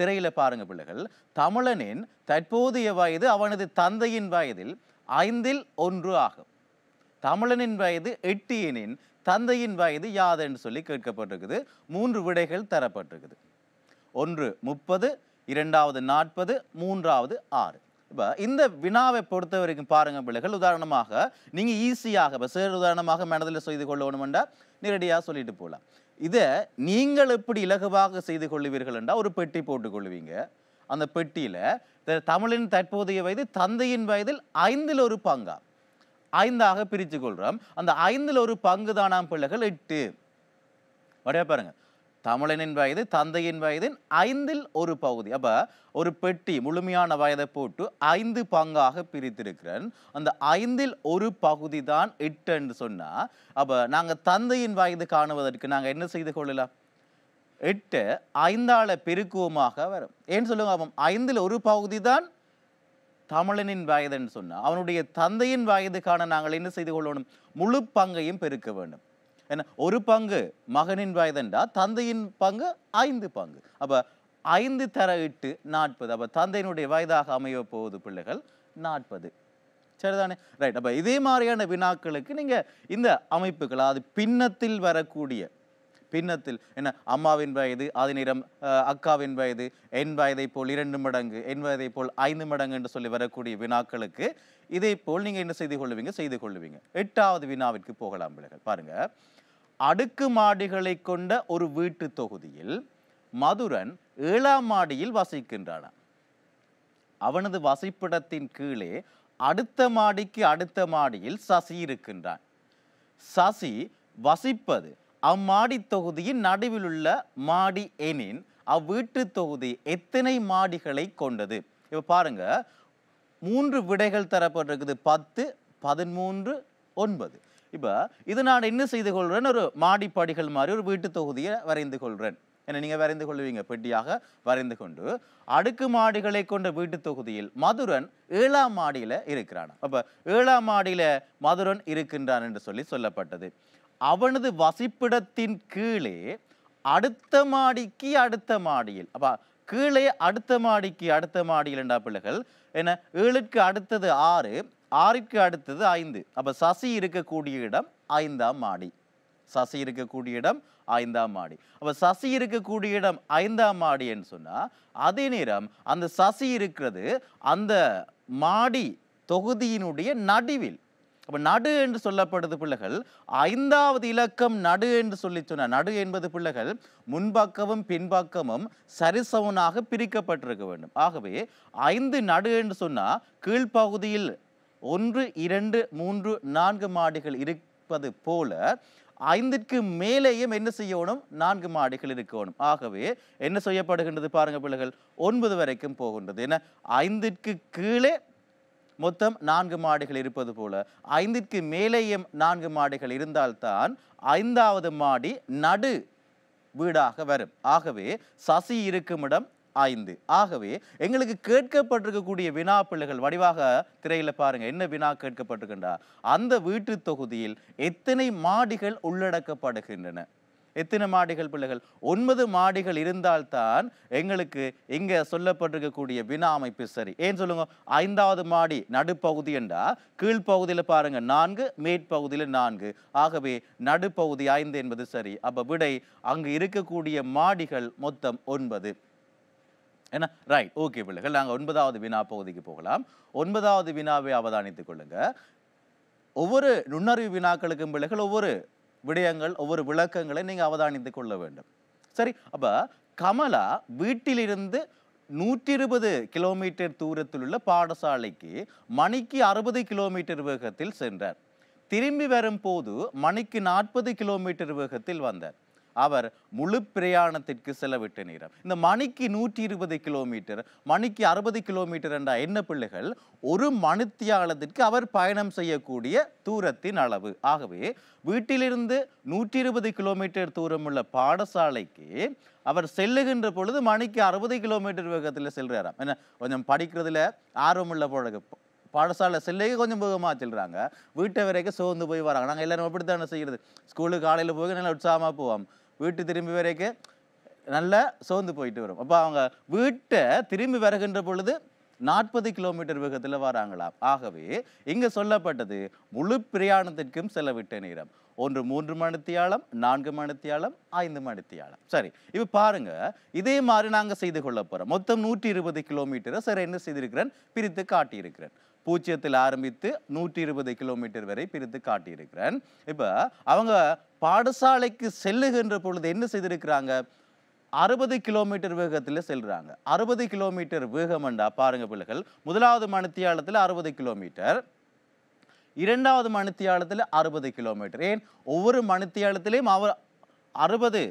திரையில் பாருங்க பிள்ளைகள் தமிழனின் தற்போதைய வயது அவனது தந்தையின் வயதில் ஐந்தில் ஒன்று ஆகும் தமிழனின் வயது எட்டு எனின் தந்தையின் வயது யாது என்று சொல்லி கேட்கப்பட்டிருக்குது மூன்று விடைகள் தரப்பட்டிருக்குது ஒன்று முப்பது இரண்டாவது நாற்பது மூன்றாவது ஆறு இப்போ இந்த வினாவை பொறுத்த வரைக்கும் பாருங்கள் பிள்ளைகள் உதாரணமாக நீங்கள் ஈஸியாக இப்போ சேர் உதாரணமாக மனதில் செய்து கொள்ளணுமெண்டா நேரடியாக சொல்லிட்டு போகலாம் இதை நீங்கள் எப்படி இலகுவாக செய்து கொள்வீர்கள் என்றால் ஒரு பெட்டி போட்டுக்கொள்வீங்க அந்த பெட்டியில் தமிழின் தற்போதைய வயது தந்தையின் வயதில் ஐந்தில் ஒரு பங்கா ஐந்தாக பிரித்து கொள்கிறோம் அந்த ஐந்தில் ஒரு பங்கு தானாம் பிள்ளைகள் எட்டு வரையா பாருங்கள் தமிழனின் வயது தந்தையின் வயதின் ஐந்தில் ஒரு பகுதி அப்போ ஒரு பெட்டி முழுமையான வயதை போட்டு ஐந்து பங்காக பிரித்திருக்கிறேன் அந்த ஐந்தில் ஒரு பகுதி தான் எட்டுன்னு சொன்னால் அப்போ நாங்கள் தந்தையின் வயது காணுவதற்கு நாங்கள் என்ன செய்து கொள்ளலாம் எட்டு ஐந்தாள பெருக்குவமாக வரும் ஏன்னு சொல்லுங்க அவன் ஐந்தில் ஒரு பகுதி தான் தமிழனின் வயதுன்னு சொன்னால் அவனுடைய தந்தையின் வயதுக்கான நாங்கள் என்ன செய்து கொள்ளணும் முழு பங்கையும் பெருக்க வேண்டும் ஏன்னா ஒரு பங்கு மகனின் வயதுண்டா தந்தையின் பங்கு ஐந்து பங்கு அப்போ ஐந்து தர இட்டு நாற்பது அப்போ தந்தையினுடைய வயதாக அமைய போவது பிள்ளைகள் நாற்பது சரிதானே ரைட் அப்போ இதே மாதிரியான வினாக்களுக்கு நீங்கள் இந்த அமைப்புகள் அது பின்னத்தில் வரக்கூடிய பின்னத்தில் என்ன அம்மாவின் வயது அது நேரம் அக்காவின் வயது என் வயதை போல் இரண்டு மடங்கு என் வயதை போல் ஐந்து மடங்கு என்று சொல்லி வரக்கூடிய வினாக்களுக்கு இதே போல் நீங்கள் என்ன செய்து கொள்ளுவீங்க செய்து கொள்ளுவீங்க எட்டாவது வினாவிற்கு போகலாம் விலகல் பாருங்க அடுக்கு மாடிகளை கொண்ட ஒரு வீட்டு தொகுதியில் மதுரன் ஏழாம் மாடியில் வசிக்கின்றான அவனது வசிப்பிடத்தின் கீழே அடுத்த மாடிக்கு அடுத்த மாடியில் சசி இருக்கின்றான் சசி வசிப்பது அம்மாடி தொகுதியின் நடுவில் உள்ள மாடி எனின் அவ்வீட்டு தொகுதி எத்தனை மாடிகளை கொண்டது இப்போ பாருங்க மூன்று விடைகள் தரப்பட்டிருக்குது பத்து பதிமூன்று ஒன்பது இப்போ இது நான் என்ன செய்து கொள்கிறேன் ஒரு மாடிப்படிகள் மாதிரி ஒரு வீட்டு தொகுதியை வரைந்து கொள்கிறேன் என்ன நீங்கள் வரைந்து கொள்வீங்க பெட்டியாக வரைந்து கொண்டு அடுக்கு மாடிகளை கொண்ட வீட்டு தொகுதியில் மதுரன் ஏழாம் மாடியில் இருக்கிறான் அப்போ ஏழாம் மாடியில் மதுரன் இருக்கின்றான் என்று சொல்லி சொல்லப்பட்டது அவனது வசிப்பிடத்தின் கீழே அடுத்த மாடிக்கு அடுத்த மாடியில் அப்போ கீழே அடுத்த மாடிக்கு அடுத்த மாடியில் என்றா பிள்ளைகள் என்ன ஏழுக்கு அடுத்தது ஆறு ஆறுக்கு அடுத்தது ஐந்து அப்போ சசி இருக்கக்கூடிய இடம் ஐந்தாம் மாடி சசி இருக்கக்கூடிய இடம் ஐந்தாம் மாடி அப்போ சசி இருக்கக்கூடிய இடம் ஐந்தாம் மாடின்னு சொன்னால் அதே நேரம் அந்த சசி இருக்கிறது அந்த மாடி தொகுதியினுடைய நடுவில் அப்போ நடு என்று சொல்லப்படுது பிள்ளைகள் ஐந்தாவது இலக்கம் நடு என்று சொல்லி சொன்ன நடு என்பது பிள்ளைகள் முன்பக்கமும் பின்பக்கமும் சரிசமனாக பிரிக்கப்பட்டிருக்க வேண்டும் ஆகவே ஐந்து நடு என்று சொன்னால் கீழ்ப்பகுதியில் ஒன்று இரண்டு மூன்று நான்கு மாடிகள் இருப்பது போல ஐந்திற்கு மேலேயும் என்ன செய்யணும் நான்கு மாடிகள் இருக்கணும் ஆகவே என்ன செய்யப்படுகின்றது பாருங்க பிள்ளைகள் ஒன்பது வரைக்கும் போகின்றது ஏன்னா ஐந்திற்கு கீழே மொத்தம் நான்கு மாடிகள் இருப்பது போல ஐந்திற்கு மேலேயும் நான்கு மாடிகள் இருந்தால்தான் ஐந்தாவது மாடி நடு வீடாக வரும் ஆகவே சசி இருக்கும் இடம் ஐந்து ஆகவே எங்களுக்கு கேட்கப்பட்டிருக்கக்கூடிய வினா பிள்ளைகள் வடிவாக திரையில் பாருங்க என்ன வினா கேட்கப்பட்டிருக்கின்றா அந்த வீட்டு தொகுதியில் எத்தனை மாடிகள் உள்ளடக்கப்படுகின்றன எத்தனை மாடிகள் பிள்ளைகள் ஒன்பது மாடிகள் இருந்தால்தான் எங்களுக்கு இங்கே சொல்லப்பட்டிருக்கக்கூடிய வினா அமைப்பு சரி ஏன் சொல்லுங்க ஐந்தாவது மாடி நடுப்பகுதி என்றா கீழ்ப்பகுதியில் பாருங்க நான்கு மேற்பகுதியில் நான்கு ஆகவே நடுப்பகுதி ஐந்து என்பது சரி அப்போ விடை அங்கு இருக்கக்கூடிய மாடிகள் மொத்தம் ஒன்பது என்ன ரைட் ஓகே பிள்ளைகள் நாங்கள் ஒன்பதாவது வினா பகுதிக்கு போகலாம் ஒன்பதாவது வினாவை அவதானித்துக் கொள்ளுங்க ஒவ்வொரு நுண்ணறிவு வினாக்களுக்கும் பிள்ளைகள் ஒவ்வொரு விடயங்கள் ஒவ்வொரு விளக்கங்களை நீங்கள் அவதானித்து கொள்ள வேண்டும் சரி அப்போ கமலா வீட்டிலிருந்து நூற்றி இருபது கிலோமீட்டர் தூரத்தில் உள்ள பாடசாலைக்கு மணிக்கு அறுபது கிலோமீட்டர் வேகத்தில் சென்றார் திரும்பி வரும்போது மணிக்கு நாற்பது கிலோமீட்டர் வேகத்தில் வந்தார் அவர் முழு பிரயாணத்திற்கு செலவிட்ட நேரம் இந்த மணிக்கு நூற்றி இருபது கிலோமீட்டர் மணிக்கு அறுபது கிலோமீட்டர் என்ற என்ன பிள்ளைகள் ஒரு மணித்தியாலத்திற்கு அவர் பயணம் செய்யக்கூடிய தூரத்தின் அளவு ஆகவே வீட்டிலிருந்து நூற்றி இருபது கிலோமீட்டர் தூரம் உள்ள பாடசாலைக்கு அவர் செல்லுகின்ற பொழுது மணிக்கு அறுபது கிலோமீட்டர் வேகத்தில் செல்கிறாராம் என்ன கொஞ்சம் படிக்கிறதுல உள்ள பழகு பாடசாலை செல்லையே கொஞ்சம் வேகமாக செல்றாங்க வீட்டை வரைக்கும் சோர்ந்து போய் வராங்க நாங்கள் எல்லாரும் அப்படித்தான தானே செய்கிறது ஸ்கூலுக்கு காலையில் போய் நல்லா உற்சாகமாக போவோம் வீட்டு திரும்பி வரைக்கும் நல்லா சோர்ந்து போயிட்டு வரும் அப்போ அவங்க வீட்டை திரும்பி வருகின்ற பொழுது நாற்பது கிலோமீட்டர் வேகத்தில் வராங்களாம் ஆகவே இங்கே சொல்லப்பட்டது முழு பிரயாணத்திற்கும் செலவிட்ட நேரம் ஒன்று மூன்று மணித்தியாலம் நான்கு மணித்தியாலம் ஐந்து மணித்தியாலம் சரி இப்போ பாருங்க இதே மாதிரி நாங்கள் செய்து கொள்ள போகிறோம் மொத்தம் நூற்றி இருபது கிலோமீட்டரை சரி என்ன செய்திருக்கிறேன் பிரித்து காட்டியிருக்கிறேன் பூஜ்ஜியத்தில் ஆரம்பித்து நூற்றி இருபது கிலோமீட்டர் வரை பிரித்து காட்டியிருக்கிறேன் இப்போ அவங்க பாடசாலைக்கு செல்லுகின்ற பொழுது என்ன செய்திருக்கிறாங்க அறுபது கிலோமீட்டர் வேகத்தில் செல்கிறாங்க அறுபது கிலோமீட்டர் வேகம் என்றா பாருங்க பிள்ளைகள் முதலாவது மணித்தியாலத்தில் அறுபது கிலோமீட்டர் இரண்டாவது மணித்தியாலத்தில் அறுபது கிலோமீட்டர் ஏன் ஒவ்வொரு மணித்தியாலத்திலையும் அவர் அறுபது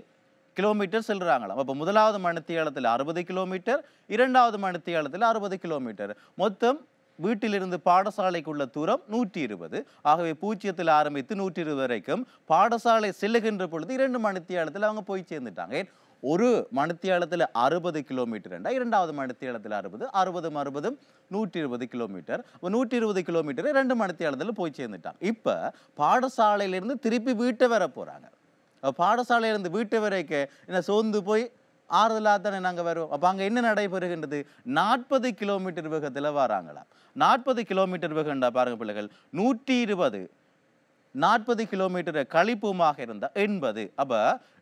கிலோமீட்டர் செல்கிறாங்களாம் அப்போ முதலாவது மணித்தியாலத்தில் அறுபது கிலோமீட்டர் இரண்டாவது மணித்தியாலத்தில் அறுபது கிலோமீட்டர் மொத்தம் வீட்டிலிருந்து பாடசாலைக்குள்ள தூரம் நூற்றி இருபது ஆகவே பூஜ்ஜியத்தில் ஆரம்பித்து நூற்றி இருபது வரைக்கும் பாடசாலை செல்லுகின்ற பொழுது இரண்டு மணித்தியாலத்தில் அவங்க போய் சேர்ந்துட்டாங்க ஒரு மணித்தியாலத்தில் அறுபது கிலோமீட்டர் கிலோமீட்டர்ண்டா இரண்டாவது மணித்தியாலத்தில் அறுபது அறுபதும் அறுபதும் நூற்றி இருபது கிலோமீட்டர் இப்போ நூற்றி இருபது கிலோமீட்டர் ரெண்டு மணித்தியாலத்தில் போய் சேர்ந்துட்டாங்க இப்போ பாடசாலையிலேருந்து திருப்பி வீட்டை வர போகிறாங்க பாடசாலையிலேருந்து வீட்டு வரைக்கும் என்ன சோர்ந்து போய் ஆறுதலாக தானே நாங்கள் வருவோம் அப்போ அங்கே என்ன நடைபெறுகின்றது நாற்பது கிலோமீட்டர் வேகத்தில் வராங்களாம் நாற்பது கிலோமீட்டர் வேகண்டா பாருங்கள் பிள்ளைகள் நூற்றி இருபது நாற்பது கிலோமீட்டர் கழிப்புமாக இருந்தால் எண்பது அப்போ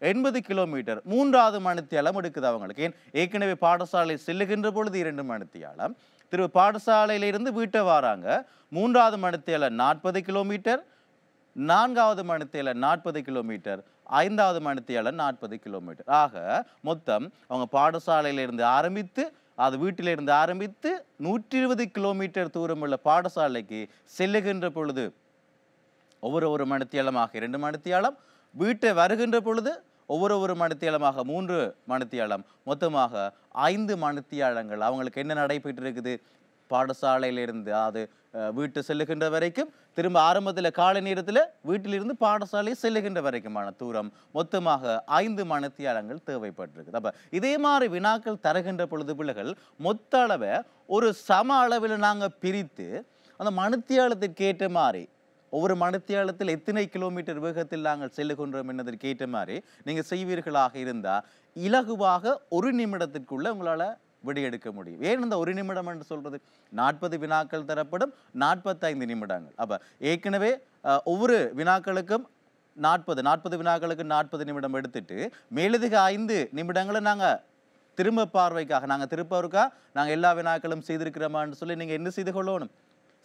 எண்பது கிலோமீட்டர் மூன்றாவது மணித்தியாலம் எடுக்குது அவங்களுக்கு ஏன் ஏற்கனவே பாடசாலை செல்லுகின்ற பொழுது இரண்டு மணித்தியாலம் திரு பாடசாலையிலிருந்து வீட்டை வராங்க மூன்றாவது மணித்தியாலம் நாற்பது கிலோமீட்டர் நான்காவது மணித்தேல நாற்பது கிலோமீட்டர் ஐந்தாவது மணித்தேல நாற்பது கிலோமீட்டர் ஆக மொத்தம் அவங்க பாடசாலையிலிருந்து ஆரம்பித்து அது வீட்டிலிருந்து ஆரம்பித்து நூற்றி இருபது கிலோமீட்டர் தூரம் உள்ள பாடசாலைக்கு செல்லுகின்ற பொழுது ஒவ்வொரு ஒரு மணித்தியாலமாக இரண்டு மணித்தியாலம் வீட்டை வருகின்ற பொழுது ஒவ்வொரு ஒரு மணித்தியாலமாக மூன்று மணித்தியாலம் மொத்தமாக ஐந்து மணித்தியாலங்கள் அவங்களுக்கு என்ன நடைபெற்று இருக்குது பாடசாலையிலிருந்து அது வீட்டு செல்லுகின்ற வரைக்கும் திரும்ப ஆரம்பத்தில் காலை நேரத்தில் வீட்டிலிருந்து பாடசாலை செல்லுகின்ற வரைக்குமான தூரம் மொத்தமாக ஐந்து மணத்தியாலங்கள் தேவைப்பட்டிருக்குது அப்போ இதே மாதிரி வினாக்கள் தருகின்ற பொழுது பிள்ளைகள் மொத்த அளவை ஒரு சம அளவில் நாங்கள் பிரித்து அந்த மணத்தியாலத்திற்கு ஏற்ற மாதிரி ஒவ்வொரு மணத்தியாலத்தில் எத்தனை கிலோமீட்டர் வேகத்தில் நாங்கள் செல்லுகின்றோம் என்பதற்கு ஏற்ற மாதிரி நீங்கள் செய்வீர்களாக இருந்தால் இலகுவாக ஒரு நிமிடத்திற்குள்ளே உங்களால் விடையெடுக்க முடியும் ஏன் இந்த ஒரு நிமிடம் என்று சொல்கிறது நாற்பது வினாக்கள் தரப்படும் நாற்பத்தைந்து நிமிடங்கள் அப்போ ஏற்கனவே ஒவ்வொரு வினாக்களுக்கும் நாற்பது நாற்பது வினாக்களுக்கு நாற்பது நிமிடம் எடுத்துட்டு மேலதிக ஐந்து நிமிடங்களை நாங்கள் திரும்ப பார்வைக்காக நாங்கள் திருப்பவருக்கா நாங்கள் எல்லா வினாக்களும் செய்திருக்கிறோமான்னு சொல்லி நீங்கள் என்ன செய்து கொள்ளணும்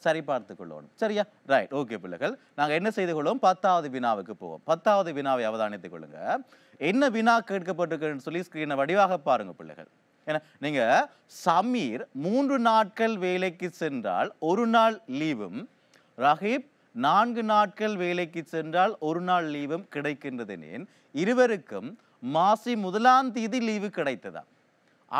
சரி பார்த்து கொள்ளணும் சரியா ரைட் ஓகே பிள்ளைகள் நாங்கள் என்ன செய்து கொள்வோம் பத்தாவது வினாவுக்கு போவோம் பத்தாவது வினாவை அவதானித்துக் கொள்ளுங்க என்ன வினா கேட்கப்பட்டிருக்குன்னு சொல்லி ஸ்கிரீனை வடிவாக பாருங்கள் பிள்ளைகள் ஏன்னா நீங்கள் சமீர் மூன்று நாட்கள் வேலைக்கு சென்றால் ஒரு நாள் லீவும் ரஹீப் நான்கு நாட்கள் வேலைக்கு சென்றால் ஒரு நாள் லீவும் கிடைக்கின்றதுனேன் இருவருக்கும் மாசி முதலாம் தேதி லீவு கிடைத்ததா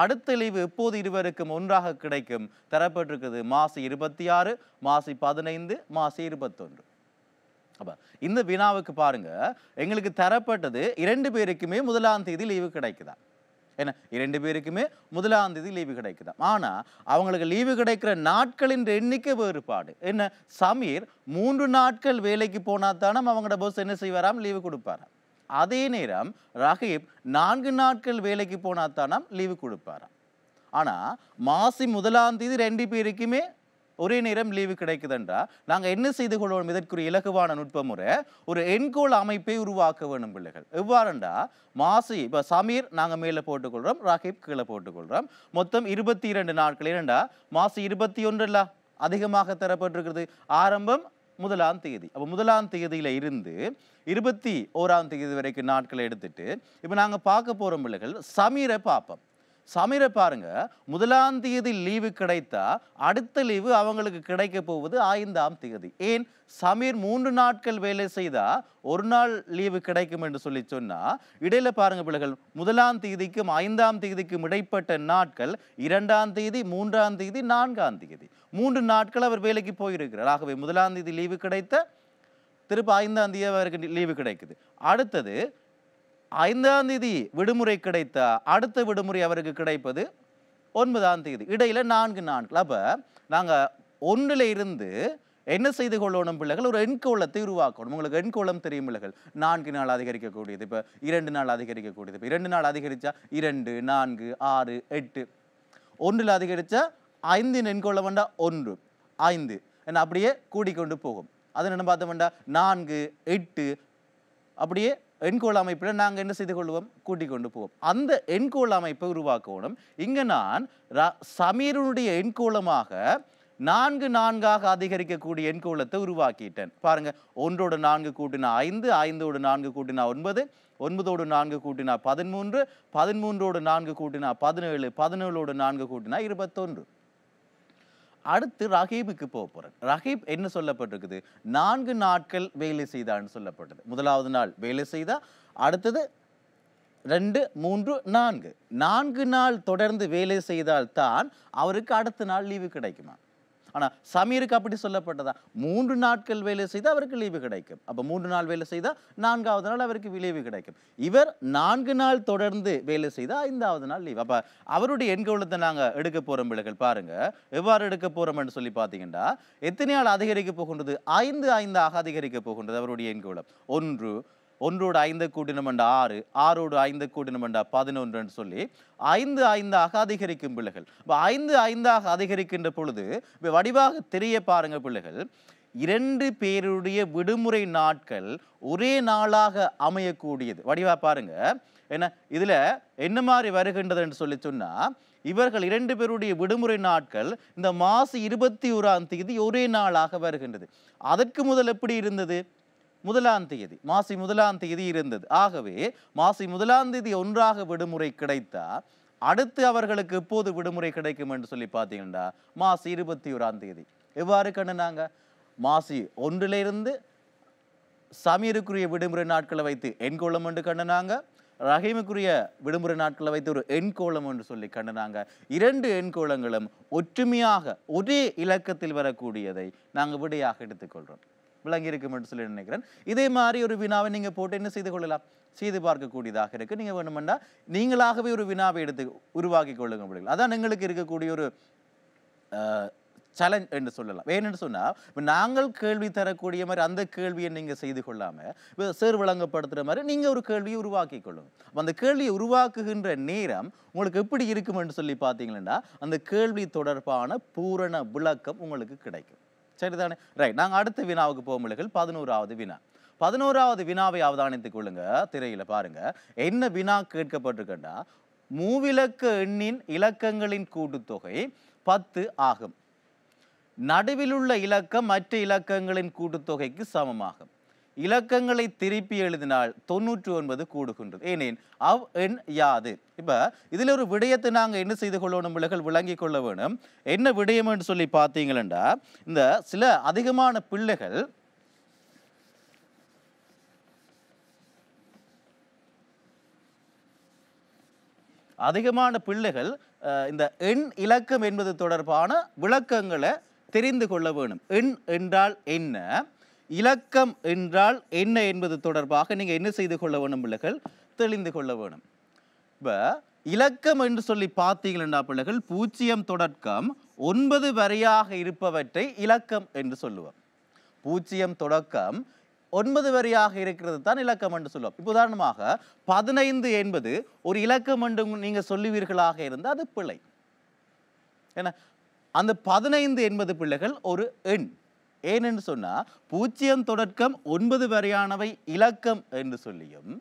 அடுத்த லீவு எப்போது இருவருக்கும் ஒன்றாக கிடைக்கும் தரப்பட்டிருக்குது மாசி இருபத்தி ஆறு மாசி பதினைந்து மாசி இருபத்தொன்று அப்போ இந்த வினாவுக்கு பாருங்க எங்களுக்கு தரப்பட்டது இரண்டு பேருக்குமே முதலாம் தேதி லீவு கிடைக்குதா ஏன்னா இரண்டு பேருக்குமே முதலாம் தேதி லீவு கிடைக்குதாம் ஆனால் அவங்களுக்கு லீவு கிடைக்கிற நாட்களின் எண்ணிக்கை வேறுபாடு என்ன சமீர் மூன்று நாட்கள் வேலைக்கு போனால் தானே அவங்களோட போஸ் என்ன செய்வாராம் லீவு கொடுப்பாராம் அதே நேரம் ரஹீப் நான்கு நாட்கள் வேலைக்கு போனால் தானே லீவு கொடுப்பாராம் ஆனால் மாசி முதலாம் தேதி ரெண்டு பேருக்குமே ஒரே நேரம் லீவு கிடைக்குதுன்றா நாங்கள் என்ன செய்து கொள்வோம் இதற்குரிய இலகுவான நுட்பமுறை ஒரு எண்கோள் அமைப்பை உருவாக்க வேணும் பிள்ளைகள் எவ்வாறுண்டா மாசி இப்போ சமீர் நாங்கள் மேலே போட்டுக்கொள்கிறோம் ராகிப் கீழே போட்டுக்கொள்கிறோம் மொத்தம் இருபத்தி இரண்டு நாட்கள் இரண்டா மாசி இருபத்தி ஒன்றுல அதிகமாக தரப்பட்டிருக்கிறது ஆரம்பம் முதலாம் தேதி அப்போ முதலாம் தேதியில் இருந்து இருபத்தி ஓராம் தேதி வரைக்கும் நாட்களை எடுத்துட்டு இப்போ நாங்கள் பார்க்க போகிறோம் பிள்ளைகள் சமீரை பார்ப்போம் சமீரை பாருங்க முதலாம் தேதி லீவு கிடைத்தா அடுத்த லீவு அவங்களுக்கு கிடைக்க போவது ஐந்தாம் தேதி ஏன் சமீர் மூன்று நாட்கள் வேலை செய்தா ஒரு நாள் லீவு கிடைக்கும் என்று சொல்லி சொன்னா இடையில பாருங்க பிள்ளைகள் முதலாம் தேதிக்கும் ஐந்தாம் தேதிக்கும் இடைப்பட்ட நாட்கள் இரண்டாம் தேதி மூன்றாம் தேதி நான்காம் தேதி மூன்று நாட்கள் அவர் வேலைக்கு போயிருக்கிறார் ஆகவே முதலாம் தேதி லீவு கிடைத்த திருப்ப ஐந்தாம் தேதி அவருக்கு லீவு கிடைக்குது அடுத்தது ஐந்தாம் தேதி விடுமுறை கிடைத்த அடுத்த விடுமுறை அவருக்கு கிடைப்பது ஒன்பதாம் தேதி இடையில நான்கு நான்கு அப்போ நாங்கள் ஒன்றில் இருந்து என்ன செய்து கொள்ளணும் பிள்ளைகள் ஒரு எண்கோளத்தை உருவாக்கணும் உங்களுக்கு எண்கோளம் தெரியும் பிள்ளைகள் நான்கு நாள் அதிகரிக்கக்கூடியது இப்போ இரண்டு நாள் அதிகரிக்கக்கூடியது இப்போ இரண்டு நாள் அதிகரித்தா இரண்டு நான்கு ஆறு எட்டு ஒன்றில் அதிகரித்தா ஐந்து எண்கோளம் வேண்டா ஒன்று ஐந்து என்ன அப்படியே கூடிக்கொண்டு போகும் அது என்ன பார்த்தோம்டா நான்கு எட்டு அப்படியே எண்கோள் அமைப்பில் நாங்கள் என்ன செய்து கொள்வோம் கூட்டிக் கொண்டு போவோம் அந்த எண்கோள் அமைப்பை உருவாக்கணும் இங்கே நான் சமீரனுடைய எண்கோளமாக நான்கு நான்காக அதிகரிக்கக்கூடிய எண்கோளத்தை உருவாக்கிட்டேன் பாருங்க ஒன்றோடு நான்கு கூட்டினா ஐந்து ஐந்தோடு நான்கு கூட்டினா ஒன்பது ஒன்பதோடு நான்கு கூட்டினா பதிமூன்று பதிமூன்றோடு நான்கு கூட்டினா பதினேழு பதினேழோடு நான்கு கூட்டினா இருபத்தொன்று அடுத்து ரஹீபுக்கு போக போகிறேன் ரஹீப் என்ன சொல்லப்பட்டிருக்குது நான்கு நாட்கள் வேலை செய்தான்னு சொல்லப்பட்டது முதலாவது நாள் வேலை செய்தா அடுத்தது ரெண்டு மூன்று நான்கு நான்கு நாள் தொடர்ந்து வேலை செய்தால் தான் அவருக்கு அடுத்த நாள் லீவு கிடைக்குமா ஆனால் சமீருக்கு அப்படி சொல்லப்பட்டதா மூன்று நாட்கள் வேலை செய்தால் அவருக்கு லீவு கிடைக்கும் அப்போ மூன்று நாள் வேலை செய்தால் நான்காவது நாள் அவருக்கு லீவு கிடைக்கும் இவர் நான்கு நாள் தொடர்ந்து வேலை செய்தால் ஐந்தாவது நாள் லீவ் அப்போ அவருடைய எண்கோளத்தை நாங்கள் எடுக்க போகிறோம் பிள்ளைகள் பாருங்கள் எவ்வாறு எடுக்க போகிறோம்னு சொல்லி பார்த்தீங்கன்னா எத்தனை நாள் அதிகரிக்க போகின்றது ஐந்து ஐந்தாக அதிகரிக்க போகின்றது அவருடைய எண்கோளம் ஒன்று ஒன்றோடு ஐந்து கூட்டினம் என்ற ஆறு ஆறோடு ஐந்து கூட்டினம் என்ற பதினொன்றுன்னு சொல்லி ஐந்து ஐந்தாக அதிகரிக்கும் பிள்ளைகள் இப்போ ஐந்து ஐந்தாக அதிகரிக்கின்ற பொழுது இப்போ வடிவாக தெரிய பாருங்க பிள்ளைகள் இரண்டு பேருடைய விடுமுறை நாட்கள் ஒரே நாளாக அமையக்கூடியது வடிவா பாருங்க என்ன இதில் என்ன மாதிரி வருகின்றது என்று சொல்லி சொன்னால் இவர்கள் இரண்டு பேருடைய விடுமுறை நாட்கள் இந்த மாசு இருபத்தி ஓராம் தேதி ஒரே நாளாக வருகின்றது அதற்கு முதல் எப்படி இருந்தது முதலாம் தேதி மாசி முதலாம் தேதி இருந்தது ஆகவே மாசி முதலாம் தேதி ஒன்றாக விடுமுறை கிடைத்தா அடுத்து அவர்களுக்கு எப்போது விடுமுறை கிடைக்கும் என்று சொல்லி பார்த்தீங்கன்னா மாசி இருபத்தி ஓராம் தேதி எவ்வாறு கண்ணுனாங்க மாசி ஒன்றிலிருந்து சமீருக்குரிய விடுமுறை நாட்களை வைத்து எண்கோளம் என்று கண்ணுனாங்க ரஹீமுக்குரிய விடுமுறை நாட்களை வைத்து ஒரு எண்கோளம் என்று சொல்லி கண்டுனாங்க இரண்டு எண்கோளங்களும் ஒற்றுமையாக ஒரே இலக்கத்தில் வரக்கூடியதை நாங்கள் விடையாக எடுத்துக்கொள்கிறோம் விளங்கி இருக்கும் என்று சொல்லி நினைக்கிறேன் இதே மாதிரி ஒரு வினாவை நீங்கள் போட்டு என்ன செய்து கொள்ளலாம் செய்து பார்க்கக்கூடியதாக இருக்குது நீங்கள் வேணுமெண்டா நீங்களாகவே ஒரு வினாவை எடுத்து உருவாக்கி கொள்ளுங்க முடியல அதான் எங்களுக்கு இருக்கக்கூடிய ஒரு சேலஞ்ச் என்று சொல்லலாம் ஏன்னு சொன்னால் இப்போ நாங்கள் கேள்வி தரக்கூடிய மாதிரி அந்த கேள்வியை நீங்கள் செய்து கொள்ளாமல் இப்போ சேர் விளங்கப்படுத்துகிற மாதிரி நீங்கள் ஒரு கேள்வியை உருவாக்கி கொள்ளுங்க அந்த கேள்வியை உருவாக்குகின்ற நேரம் உங்களுக்கு எப்படி இருக்கும் என்று சொல்லி பார்த்தீங்கன்னா அந்த கேள்வி தொடர்பான பூரண விளக்கம் உங்களுக்கு கிடைக்கும் சரிதானே ரைட் நாங்கள் அடுத்த வினாவுக்கு போகும் பிள்ளைகள் பதினோராவது வினா பதினோராவது வினாவை அவதானித்துக் கொள்ளுங்க திரையில் பாருங்க என்ன வினா கேட்கப்பட்டிருக்கண்டா மூவிலக்க எண்ணின் இலக்கங்களின் கூட்டுத்தொகை பத்து ஆகும் நடுவில் உள்ள இலக்கம் மற்ற இலக்கங்களின் கூட்டுத்தொகைக்கு சமமாகும் இலக்கங்களை திருப்பி எழுதினால் தொன்னூற்றி ஒன்பது கூடுகின்றது ஏனேன் அவ் எண் யாது இப்போ இதில் ஒரு விடயத்தை நாங்கள் என்ன செய்து கொள்ளணும் பிள்ளைகள் விளங்கி கொள்ள வேணும் என்ன விடயம் என்று சொல்லி பார்த்தீங்களா இந்த சில அதிகமான பிள்ளைகள் அதிகமான பிள்ளைகள் இந்த எண் இலக்கம் என்பது தொடர்பான விளக்கங்களை தெரிந்து கொள்ள வேணும் எண் என்றால் என்ன இலக்கம் என்றால் என்ன என்பது தொடர்பாக நீங்கள் என்ன செய்து கொள்ள வேணும் பிள்ளைகள் தெளிந்து கொள்ள வேணும் இப்போ இலக்கம் என்று சொல்லி பார்த்தீங்கன்னா பிள்ளைகள் பூஜ்ஜியம் தொடக்கம் ஒன்பது வரியாக இருப்பவற்றை இலக்கம் என்று சொல்லுவோம் பூஜ்ஜியம் தொடக்கம் ஒன்பது வரியாக இருக்கிறது தான் இலக்கம் என்று சொல்லுவோம் இப்போ உதாரணமாக பதினைந்து என்பது ஒரு இலக்கம் என்று நீங்கள் சொல்லுவீர்களாக இருந்தால் அது பிள்ளை ஏன்னா அந்த பதினைந்து என்பது பிள்ளைகள் ஒரு எண் ஏனென்று சொன்னால் பூஜ்ஜியம் தொடக்கம் ஒன்பது வரையானவை இலக்கம் என்று சொல்லியும்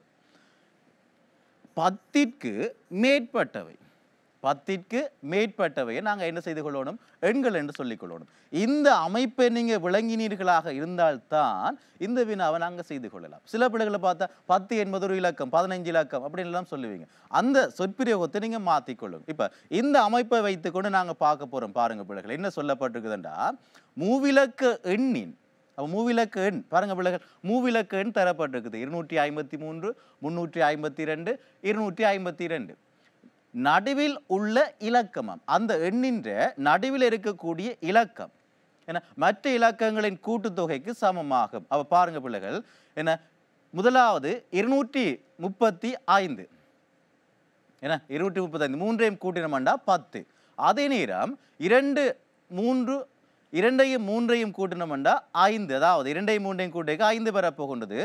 பத்திற்கு மேற்பட்டவை பத்திற்கு மேற்பட்டவையை நாங்கள் என்ன செய்து கொள்ளணும் எண்கள் என்று சொல்லிக் கொள்ளணும் இந்த அமைப்பை நீங்கள் விளங்கினீர்களாக இருந்தால்தான் இந்த வினாவை நாங்கள் செய்து கொள்ளலாம் சில பிள்ளைகளை பார்த்தா பத்து என்பது ஒரு இலக்கம் பதினைஞ்சு இலக்கம் அப்படின்லாம் சொல்லுவீங்க அந்த சொற்பிரயோகத்தை நீங்கள் மாற்றிக்கொள்ளுங்க இப்போ இந்த அமைப்பை வைத்துக்கொண்டு நாங்கள் பார்க்க போகிறோம் பாருங்கள் பிள்ளைகள் என்ன சொல்லப்பட்டிருக்குதுண்டா மூவிலக்க எண்ணின் அப்போ மூவிலக்கு எண் பாருங்க பிள்ளைகள் மூவிலக்கு எண் தரப்பட்டிருக்குது இருநூற்றி ஐம்பத்தி மூன்று முந்நூற்றி ஐம்பத்தி ரெண்டு இருநூற்றி ஐம்பத்தி ரெண்டு நடுவில் உள்ள இலக்கமம் அந்த எண்ணின்ற நடுவில் இருக்கக்கூடிய இலக்கம் என்ன மற்ற இலக்கங்களின் கூட்டுத்தொகைக்கு சமமாகும் அப்போ பாருங்கள் பிள்ளைகள் என்ன முதலாவது இருநூற்றி முப்பத்தி ஐந்து என்ன இருநூற்றி முப்பத்தைந்து மூன்றையும் கூட்டினோம்டா பத்து அதே நேரம் இரண்டு மூன்று இரண்டையும் மூன்றையும் என்றால் ஐந்து அதாவது இரண்டையும் மூன்றையும் கூட்டிக்க ஐந்து போகின்றது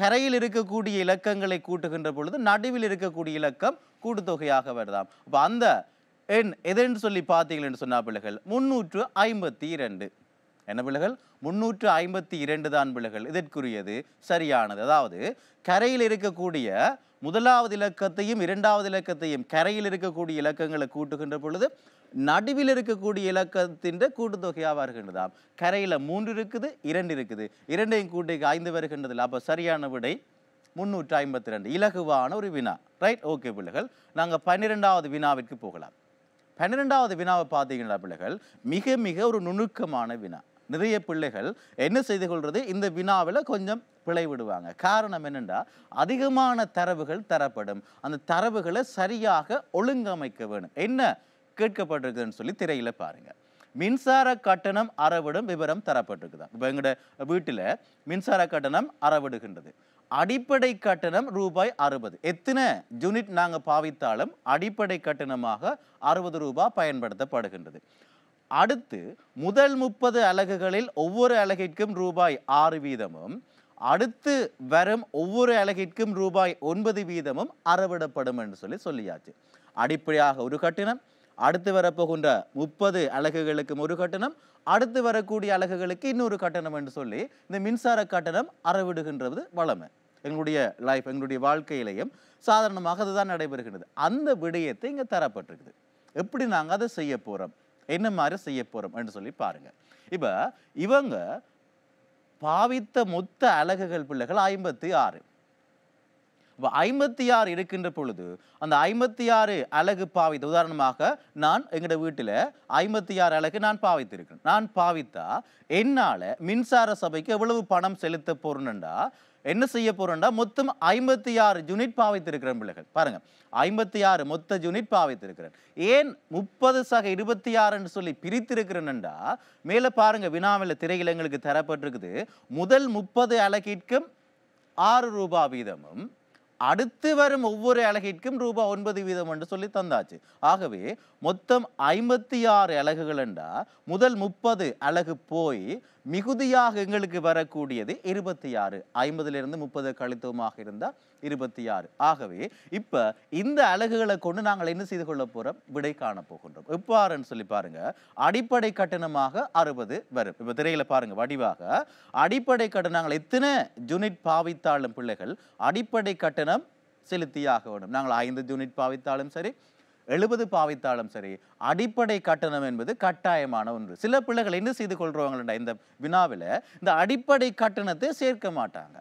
கரையில் இருக்கக்கூடிய இலக்கங்களை கூட்டுகின்ற பொழுது நடுவில் இருக்கக்கூடிய இலக்கம் கூட்டுத்தொகையாக வருதாம் அப்போ அந்த எண் எதுன்னு சொல்லி பார்த்தீங்கன்னு சொன்னா பிள்ளைகள் முன்னூற்று ஐம்பத்தி இரண்டு என்ன பிள்ளைகள் முன்னூற்று ஐம்பத்தி இரண்டு தான் பிள்ளைகள் இதற்குரியது சரியானது அதாவது கரையில் இருக்கக்கூடிய முதலாவது இலக்கத்தையும் இரண்டாவது இலக்கத்தையும் கரையில் இருக்கக்கூடிய இலக்கங்களை கூட்டுகின்ற பொழுது நடுவில் இருக்கக்கூடிய இலக்கத்தின் கூட்டுத்தொகையாக வருகின்றதாம் கரையில் மூன்று இருக்குது இரண்டு இருக்குது இரண்டையும் கூட்டிக்கு ஐந்து வருகின்றதில் அப்போ சரியான விடை முன்னூற்றி ஐம்பத்தி ரெண்டு இலகுவான ஒரு வினா ரைட் ஓகே பிள்ளைகள் நாங்கள் பன்னிரெண்டாவது வினாவிற்கு போகலாம் பன்னிரெண்டாவது வினாவை பார்த்தீங்கன்னா பிள்ளைகள் மிக மிக ஒரு நுணுக்கமான வினா நிறைய பிள்ளைகள் என்ன செய்து கொள்வது இந்த வினாவில் கொஞ்சம் பிழை விடுவாங்க காரணம் என்னென்னா அதிகமான தரவுகள் தரப்படும் அந்த தரவுகளை சரியாக ஒழுங்கமைக்க வேணும் என்ன கேட்கப்பட்டிருக்குதுன்னு சொல்லி திரையில் பாருங்கள் மின்சார கட்டணம் அறவிடும் விவரம் தரப்பட்டிருக்குதான் இப்போ எங்களோட வீட்டில் மின்சார கட்டணம் அறவிடுகின்றது அடிப்படை கட்டணம் ரூபாய் அறுபது எத்தனை யூனிட் நாங்கள் பாவித்தாலும் அடிப்படை கட்டணமாக அறுபது ரூபாய் பயன்படுத்தப்படுகின்றது அடுத்து முதல் முப்பது அலகுகளில் ஒவ்வொரு அலகிற்கும் ரூபாய் ஆறு வீதமும் அடுத்து வரும் ஒவ்வொரு அலகிற்கும் ரூபாய் ஒன்பது வீதமும் அறவிடப்படும் என்று சொல்லி சொல்லியாச்சு அடிப்படையாக ஒரு கட்டணம் அடுத்து வரப்போகின்ற முப்பது அலகுகளுக்கு ஒரு கட்டணம் அடுத்து வரக்கூடிய அலகுகளுக்கு இன்னொரு கட்டணம் என்று சொல்லி இந்த மின்சார கட்டணம் அறவிடுகின்றது வளமை எங்களுடைய லைஃப் எங்களுடைய வாழ்க்கையிலையும் சாதாரணமாக அதுதான் நடைபெறுகின்றது அந்த விடயத்தை இங்கே தரப்பட்டிருக்குது எப்படி நாங்கள் அதை செய்ய போகிறோம் என்ன மாதிரி செய்ய போகிறோம் என்று சொல்லி பாருங்கள் இப்போ இவங்க பாவித்த மொத்த அலகுகள் பிள்ளைகள் ஐம்பத்தி ஆறு இப்போ ஐம்பத்தி ஆறு இருக்கின்ற பொழுது அந்த ஐம்பத்தி ஆறு அழகு பாவித்த உதாரணமாக நான் எங்களோட வீட்டில் ஐம்பத்தி ஆறு அழகு நான் பாவித்திருக்கிறேன் நான் பாவித்தா என்னால் மின்சார சபைக்கு எவ்வளவு பணம் செலுத்த போறேன்டா என்ன செய்ய போறோம்டா மொத்தம் ஐம்பத்தி ஆறு யூனிட் பாவித்திருக்கிறேன் பிள்ளைகள் பாருங்க ஐம்பத்தி ஆறு மொத்த யூனிட் பாவித்திருக்கிறேன் ஏன் முப்பது சக இருபத்தி ஆறுன்னு சொல்லி பிரித்திருக்கிறேன்டா மேலே பாருங்க வினாவில் திரையில் எங்களுக்கு தரப்பட்டிருக்குது முதல் முப்பது அலகிற்கும் ஆறு ரூபாய் வீதமும் அடுத்து வரும் ஒவ்வொரு அலகிற்கும் ரூபாய் ஒன்பது வீதம் என்று சொல்லி தந்தாச்சு ஆகவே மொத்தம் ஐம்பத்தி ஆறு அலகுகள் என்றால் முதல் முப்பது அலகு போய் மிகுதியாக எங்களுக்கு வரக்கூடியது இருபத்தி ஆறு ஐம்பதுலேருந்து முப்பது கழித்தவமாக இருந்தால் இருபத்தி ஆறு ஆகவே இப்போ இந்த அழகுகளை கொண்டு நாங்கள் என்ன செய்து கொள்ள போகிறோம் விடை காண போகின்றோம் இப்பாருன்னு சொல்லி பாருங்க அடிப்படை கட்டணமாக அறுபது வரும் இப்போ திரையில் பாருங்க வடிவாக அடிப்படை கட்டணங்கள் எத்தனை ஜூனிட் பாவித்தாலும் பிள்ளைகள் அடிப்படை கட்டணம் செலுத்தியாக வேண்டும் நாங்கள் ஐந்து யூனிட் பாவித்தாலும் சரி எழுபது பாவித்தாலும் சரி அடிப்படை கட்டணம் என்பது கட்டாயமான ஒன்று சில பிள்ளைகள் என்ன செய்து கொள்றவங்களா இந்த வினாவில் இந்த அடிப்படை கட்டணத்தை சேர்க்க மாட்டாங்க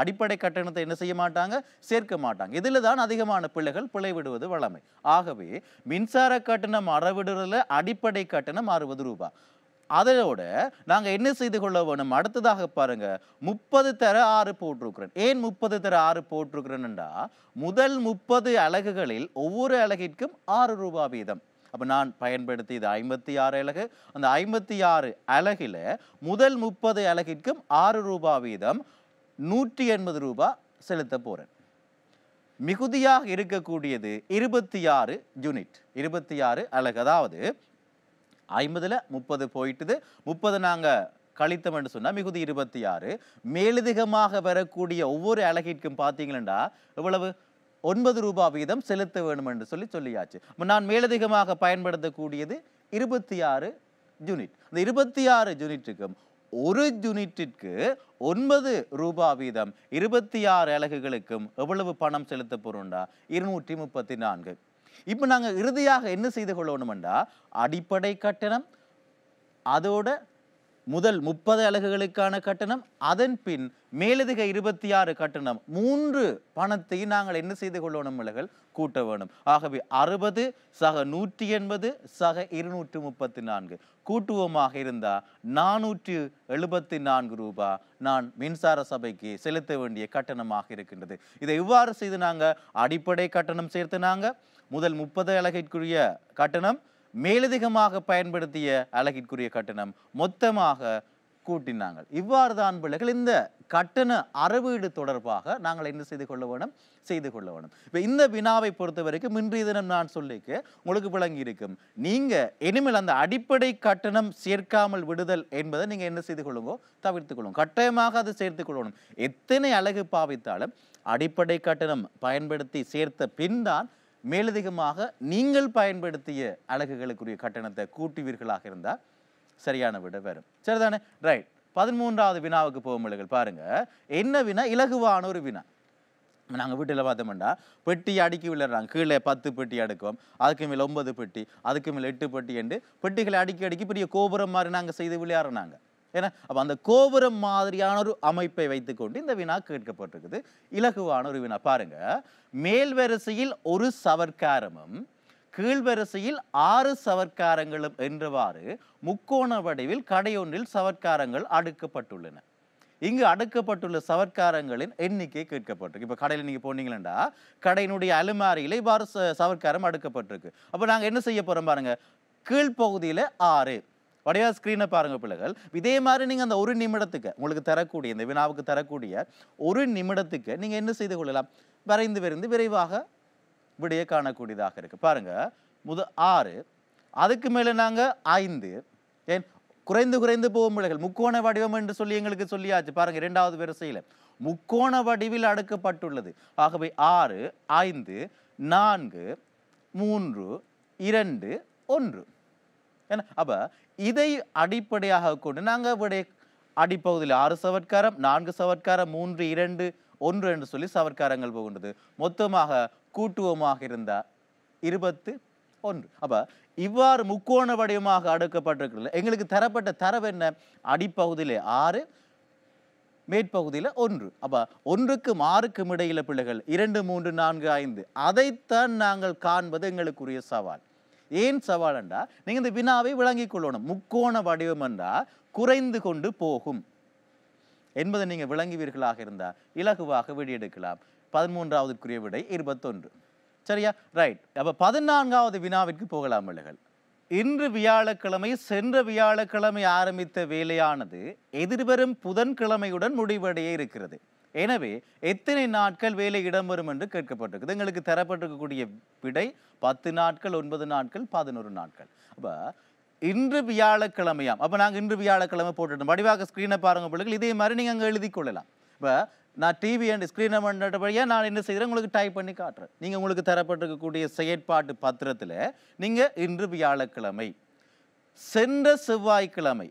அடிப்படை கட்டணத்தை என்ன செய்ய மாட்டாங்க சேர்க்க மாட்டாங்க இதில் தான் அதிகமான பிள்ளைகள் பிழை விடுவது வழமை ஆகவே மின்சார கட்டணம் அறவிடுறதுல அடிப்படை கட்டணம் அறுபது ரூபாய் அதோட நாங்கள் என்ன செய்து கொள்ள வேணும் அடுத்ததாக பாருங்க முப்பது தர ஆறு போட்டிருக்கிறேன் ஏன் முப்பது தர ஆறு போட்டிருக்கிறேன்டா முதல் முப்பது அலகுகளில் ஒவ்வொரு அலகிற்கும் ஆறு ரூபா வீதம் அப்போ நான் பயன்படுத்தி இது ஐம்பத்தி ஆறு அலகு அந்த ஐம்பத்தி ஆறு அலகில் முதல் முப்பது அலகிற்கும் ஆறு ரூபா வீதம் நூற்றி எண்பது ரூபா செலுத்த போகிறேன் மிகுதியாக இருக்கக்கூடியது இருபத்தி ஆறு யூனிட் இருபத்தி ஆறு அலகு அதாவது ஐம்பதில் முப்பது போயிட்டுது முப்பது நாங்கள் கழித்தம் என்று சொன்னால் மிகுதி இருபத்தி ஆறு மேலதிகமாக வரக்கூடிய ஒவ்வொரு அழகிற்கும் பாத்தீங்களா எவ்வளவு ஒன்பது ரூபாய் வீதம் செலுத்த வேண்டும் என்று சொல்லி சொல்லியாச்சு நான் மேலதிகமாக பயன்படுத்தக்கூடியது இருபத்தி ஆறு யூனிட் இந்த இருபத்தி ஆறு யூனிட்டுக்கும் ஒரு யூனிட்டிற்கு ஒன்பது ரூபாய் வீதம் இருபத்தி ஆறு அலகுகளுக்கும் எவ்வளவு பணம் செலுத்த போறோம்டா இருநூற்றி முப்பத்தி நான்கு இப்போ நாங்கள் இறுதியாக என்ன செய்து கொள்ளணுமெண்டா அடிப்படை கட்டணம் அதோட முதல் முப்பது அலகுகளுக்கான கட்டணம் அதன் பின் மேலதிக இருபத்தி ஆறு கட்டணம் மூன்று பணத்தை நாங்கள் என்ன செய்து கொள்ளணும் விலகல் கூட்ட வேணும் ஆகவே அறுபது சக நூற்றி எண்பது சக இருநூற்று முப்பத்தி நான்கு கூட்டுவமாக இருந்தால் நானூற்று எழுபத்தி நான்கு ரூபா நான் மின்சார சபைக்கு செலுத்த வேண்டிய கட்டணமாக இருக்கின்றது இதை இவ்வாறு செய்து நாங்கள் அடிப்படை கட்டணம் சேர்த்து நாங்கள் முதல் முப்பது அலகிற்குரிய கட்டணம் மேலதிகமாக பயன்படுத்திய அலகிற்குரிய கட்டணம் மொத்தமாக கூட்டினாங்க இவ்வாறு தான் பிள்ளைகள் இந்த கட்டண அறவீடு தொடர்பாக நாங்கள் என்ன செய்து கொள்ள வேணும் செய்து கொள்ள வேணும் இப்போ இந்த வினாவை பொறுத்த வரைக்கும் இன்றைய தினம் நான் சொல்லிக்க உங்களுக்கு விளங்கி இருக்கும் நீங்கள் இனிமேல் அந்த அடிப்படை கட்டணம் சேர்க்காமல் விடுதல் என்பதை நீங்கள் என்ன செய்து கொள்ளுங்கோ தவிர்த்து கொள்ளும் கட்டாயமாக அதை சேர்த்து கொள்ளணும் எத்தனை அழகு பாவித்தாலும் அடிப்படை கட்டணம் பயன்படுத்தி சேர்த்த பின் தான் மேலதிகமாக நீங்கள் பயன்படுத்திய அழகுகளுக்குரிய கட்டணத்தை கூட்டுவீர்களாக இருந்தால் சரியான விட வரும் சரிதானே ரைட் பதிமூன்றாவது வினாவுக்கு போகும் பிள்ளைகள் பாருங்கள் என்ன வினா இலகுவான ஒரு வினா நாங்கள் வீட்டில் பார்த்தோம்னா பெட்டி அடுக்கி விளையாடுறாங்க கீழே பத்து பெட்டி அடுக்கும் அதுக்கு மேலே ஒன்பது பெட்டி அதுக்கு மேலே எட்டு பெட்டி என்று பெட்டிகளை அடுக்கி அடுக்கி பெரிய கோபுரம் மாதிரி நாங்கள் செய்து விளையாடுறோம் நாங்கள் ஏன்னா அப்போ அந்த கோபுரம் மாதிரியான ஒரு அமைப்பை வைத்துக்கொண்டு இந்த வினா கேட்கப்பட்டிருக்குது இலகுவான ஒரு வினா பாருங்க மேல் வரிசையில் ஒரு சவர்க்காரமும் கீழ்வரிசையில் ஆறு சவர்க்காரங்களும் என்றவாறு முக்கோண வடிவில் கடையொன்றில் சவர்க்காரங்கள் அடுக்கப்பட்டுள்ளன இங்கு அடுக்கப்பட்டுள்ள சவர்க்காரங்களின் எண்ணிக்கை கேட்கப்பட்டிருக்கு இப்போ கடையில் நீங்கள் போனீங்களா கடையினுடைய அலுமாரியில் இவ்வாறு சவர்க்காரம் அடுக்கப்பட்டிருக்கு அப்போ நாங்கள் என்ன செய்ய போகிறோம் பாருங்கள் கீழ்ப்பகுதியில் ஆறு வடையா ஸ்க்ரீனை பாருங்கள் பிள்ளைகள் இதே மாதிரி நீங்கள் அந்த ஒரு நிமிடத்துக்கு உங்களுக்கு தரக்கூடிய இந்த வினாவுக்கு தரக்கூடிய ஒரு நிமிடத்துக்கு நீங்கள் என்ன செய்து கொள்ளலாம் வரைந்து விரைந்து விரைவாக விடைய காணக்கூடியதாக இருக்குது பாருங்கள் முத ஆறு அதுக்கு மேலே நாங்கள் ஐந்து ஏன் குறைந்து குறைந்து போகும் பிள்ளைகள் முக்கோண வடிவம் என்று சொல்லி எங்களுக்கு சொல்லியாச்சு பாருங்க இரண்டாவது வரிசையில முக்கோண வடிவில் அடுக்கப்பட்டுள்ளது ஆகவே ஆறு ஐந்து நான்கு மூன்று இரண்டு ஒன்று ஏன்னா அப்போ இதை அடிப்படையாக கொண்டு நாங்கள் இவருடைய அடிப்பகுதியில் ஆறு சவட்காரம் நான்கு சவட்காரம் மூன்று இரண்டு ஒன்று என்று சொல்லி சவட்காரங்கள் போகின்றது மொத்தமாக கூட்டுவமாக இருந்தால் இருபத்து ஒன்று அப்போ இவ்வாறு முக்கோண வடிவமாக அடுக்கப்பட்டிருக்கிறது எங்களுக்கு தரப்பட்ட தரவு என்ன அடிப்பகுதியில் ஆறு மேற்பகுதியில் ஒன்று அப்போ ஒன்றுக்கும் ஆறுக்கும் இடையில பிள்ளைகள் இரண்டு மூன்று நான்கு ஐந்து அதைத்தான் நாங்கள் காண்பது எங்களுக்குரிய சவால் ஏன் சவால் என்றா நீங்கள் இந்த வினாவை விளங்கிக் கொள்ளணும் முக்கோண வடிவம் என்றா குறைந்து கொண்டு போகும் என்பதை நீங்கள் விளங்குவீர்களாக இருந்தால் இலகுவாக விடியெடுக்கலாம் பதிமூன்றாவதுக்குரிய விடை இருபத்தொன்று சரியா ரைட் அப்போ பதினான்காவது வினாவிற்கு போகலாம் பிள்ளைகள் இன்று வியாழக்கிழமை சென்ற வியாழக்கிழமை ஆரம்பித்த வேலையானது எதிர்வரும் புதன்கிழமையுடன் முடிவடைய இருக்கிறது எனவே எத்தனை நாட்கள் வேலை இடம்பெறும் என்று கேட்கப்பட்டிருக்குது எங்களுக்கு தரப்பட்டிருக்கக்கூடிய விடை பத்து நாட்கள் ஒன்பது நாட்கள் பதினோரு நாட்கள் அப்போ இன்று வியாழக்கிழமையாம் அப்போ நாங்கள் இன்று வியாழக்கிழமை போட்டுட்டோம் வடிவாக ஸ்க்ரீனை பாருங்க பிள்ளைகள் இதே மாதிரி நீங்கள் அங்கே எழுதி கொள்ளலாம் இப்போ நான் டிவி அண்ட் ஸ்க்ரீனை பண்ணுறபடியாக நான் என்ன செய்கிறேன் உங்களுக்கு டைப் பண்ணி காட்டுறேன் நீங்கள் உங்களுக்கு தரப்பட்டிருக்கக்கூடிய செயற்பாட்டு பத்திரத்தில் நீங்கள் இன்று வியாழக்கிழமை சென்ற செவ்வாய்க்கிழமை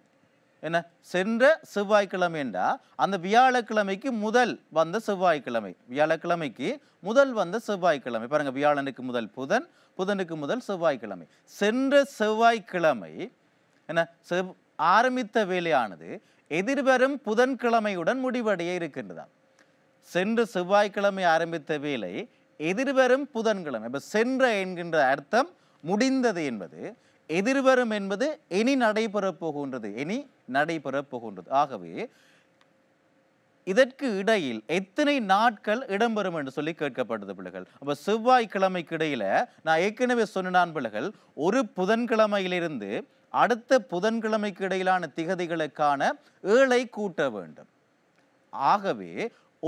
என்ன சென்ற செவ்வாய்க்கிழமைண்டா அந்த வியாழக்கிழமைக்கு முதல் வந்த செவ்வாய்க்கிழமை வியாழக்கிழமைக்கு முதல் வந்த செவ்வாய்க்கிழமை பாருங்கள் வியாழனுக்கு முதல் புதன் புதனுக்கு முதல் செவ்வாய்க்கிழமை சென்ற செவ்வாய்க்கிழமை என்ன செவ் ஆரம்பித்த வேலையானது எதிர்வரும் புதன்கிழமையுடன் முடிவடைய இருக்கின்றதாம் சென்ற செவ்வாய்க்கிழமை ஆரம்பித்த வேலை எதிர்வரும் புதன்கிழமை இப்போ சென்ற என்கின்ற அர்த்தம் முடிந்தது என்பது எதிர்வரும் என்பது இனி நடைபெறப் போகின்றது இனி நடைபெறப் போகின்றது ஆகவே இதற்கு இடையில் எத்தனை நாட்கள் இடம்பெறும் என்று சொல்லி கேட்கப்பட்டது பிள்ளைகள் அப்போ செவ்வாய்க்கிழமைக்கு இடையில நான் ஏற்கனவே சொன்னான் பிள்ளைகள் ஒரு புதன்கிழமையிலிருந்து அடுத்த புதன்கிழமைக்கு இடையிலான திகதிகளுக்கான ஏழை கூட்ட வேண்டும் ஆகவே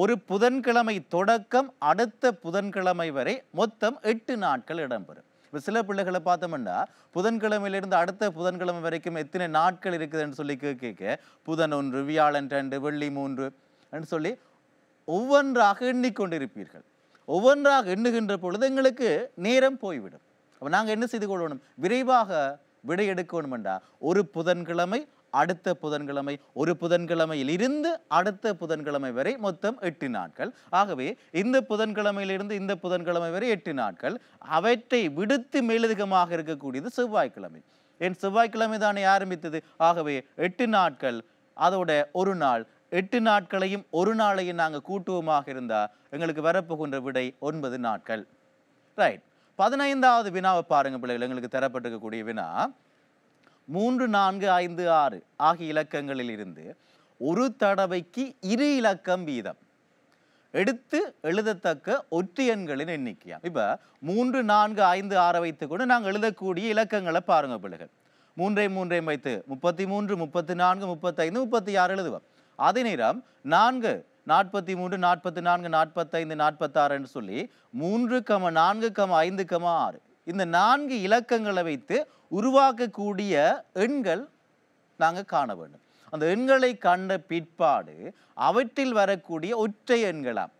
ஒரு புதன்கிழமை தொடக்கம் அடுத்த புதன்கிழமை வரை மொத்தம் எட்டு நாட்கள் இடம்பெறும் இப்போ சில பிள்ளைகளை பார்த்தோம்னா புதன்கிழமையிலிருந்து அடுத்த புதன்கிழமை வரைக்கும் எத்தனை நாட்கள் இருக்குதுன்னு சொல்லி கேட்க புதன் ஒன்று வியாழன் ரெண்டு வெள்ளி மூன்று என்று சொல்லி ஒவ்வொன்றாக எண்ணிக்கொண்டிருப்பீர்கள் ஒவ்வொன்றாக எண்ணுகின்ற பொழுது எங்களுக்கு நேரம் போய்விடும் அப்போ நாங்கள் என்ன செய்து கொள்ளணும் விரைவாக விடை எடுக்கணுமெண்டா ஒரு புதன்கிழமை அடுத்த புதன்கிழமை ஒரு புதன்கிழமையில் இருந்து அடுத்த புதன்கிழமை வரை மொத்தம் எட்டு நாட்கள் ஆகவே இந்த புதன்கிழமையிலிருந்து இந்த புதன்கிழமை வரை எட்டு நாட்கள் அவற்றை விடுத்து மேலதிகமாக இருக்கக்கூடியது செவ்வாய்க்கிழமை என் செவ்வாய்க்கிழமை தானே ஆரம்பித்தது ஆகவே எட்டு நாட்கள் அதோட ஒரு நாள் எட்டு நாட்களையும் ஒரு நாளையும் நாங்கள் கூட்டுவோமாக இருந்தால் எங்களுக்கு வரப்போகின்ற விடை ஒன்பது நாட்கள் ரைட் பதினைந்தாவது வினாவை பாருங்கள் பிள்ளைகள் எங்களுக்கு தரப்பட்டிருக்கக்கூடிய வினா மூன்று நான்கு ஐந்து ஆறு ஆகிய இலக்கங்களில் இருந்து ஒரு தடவைக்கு இரு இலக்கம் வீதம் எடுத்து எழுதத்தக்க ஒற்று எண்களின் எண்ணிக்கையாம் இப்போ மூன்று நான்கு ஐந்து ஆற வைத்து வைத்துக்கொண்டு நாங்கள் எழுதக்கூடிய இலக்கங்களை பாருங்க பிள்ளைகள் மூன்றை மூன்றை வைத்து முப்பத்தி மூன்று முப்பத்தி நான்கு முப்பத்தைந்து முப்பத்தி ஆறு எழுதுவோம் அதே நேரம் நான்கு நாற்பத்தி மூன்று நாற்பத்தி நான்கு நாற்பத்தைந்து நாற்பத்தாறுன்னு சொல்லி மூன்று கம நான்கு கம ஐந்து கம ஆறு இந்த நான்கு இலக்கங்களை வைத்து உருவாக்கக்கூடிய எண்கள் நாங்கள் காண வேண்டும் அந்த எண்களை கண்ட பிற்பாடு அவற்றில் வரக்கூடிய ஒற்றை எண்களாம்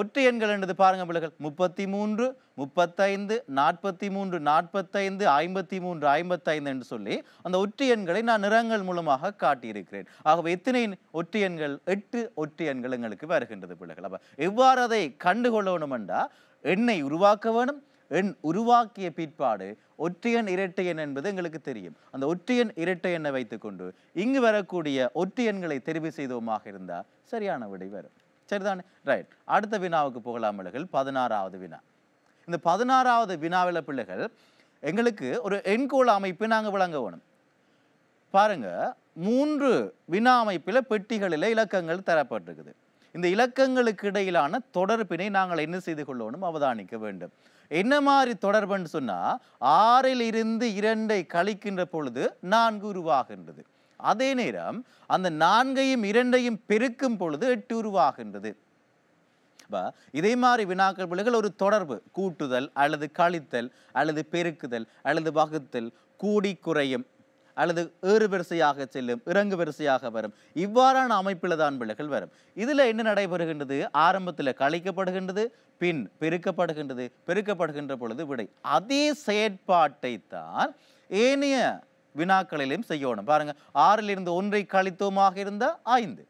ஒற்றை எண்கள் என்றது பாருங்க பிள்ளைகள் முப்பத்தி மூன்று முப்பத்தைந்து நாற்பத்தி மூன்று நாற்பத்தைந்து ஐம்பத்தி மூன்று ஐம்பத்தைந்து என்று சொல்லி அந்த ஒற்றை எண்களை நான் நிறங்கள் மூலமாக காட்டியிருக்கிறேன் ஆகவே எத்தனை ஒற்றை எண்கள் எட்டு ஒற்றை எண்கள் எங்களுக்கு வருகின்றது பிள்ளைகள் அப்போ எவ்வாறு அதை என்றால் எண்ணை உருவாக்க வேணும் எண் உருவாக்கிய பிற்பாடு இரட்டை இரட்டையன் என்பது எங்களுக்கு தெரியும் அந்த ஒற்றியன் இரட்டையனை வைத்துக்கொண்டு இங்கு வரக்கூடிய எண்களை தெரிவு செய்தோமாக இருந்தால் சரியான விடை வரும் சரிதானே ரைட் அடுத்த வினாவுக்கு போகலாம் பிள்ளைகள் பதினாறாவது வினா இந்த பதினாறாவது வினாவில் பிள்ளைகள் எங்களுக்கு ஒரு எண்கோள் அமைப்பு நாங்கள் விளங்க வேணும் பாருங்க மூன்று வினா அமைப்பில் பெட்டிகளில் இலக்கங்கள் தரப்பட்டிருக்குது இந்த இலக்கங்களுக்கு இடையிலான தொடர்பினை நாங்கள் என்ன செய்து கொள்ளணும் அவதானிக்க வேண்டும் என்ன மாதிரி தொடர்புன்னு சொன்னால் ஆறில் இருந்து இரண்டை கழிக்கின்ற பொழுது நான்கு உருவாகின்றது அதே நேரம் அந்த நான்கையும் இரண்டையும் பெருக்கும் பொழுது எட்டு உருவாகின்றது இப்போ இதே மாதிரி வினாக்கள் பிள்ளைகள் ஒரு தொடர்பு கூட்டுதல் அல்லது கழித்தல் அல்லது பெருக்குதல் அல்லது வகுத்தல் கூடி குறையும் அல்லது ஏறு வரிசையாக செல்லும் இறங்கு வரிசையாக வரும் இவ்வாறான அமைப்பில் தான் விலைகள் வரும் இதில் என்ன நடைபெறுகின்றது ஆரம்பத்தில் கழிக்கப்படுகின்றது பின் பெருக்கப்படுகின்றது பெருக்கப்படுகின்ற பொழுது விடை அதே செயற்பாட்டை தான் ஏனைய வினாக்களிலும் செய்யணும் பாருங்க இருந்து ஒன்றை கழித்தோமாக இருந்தால் ஐந்து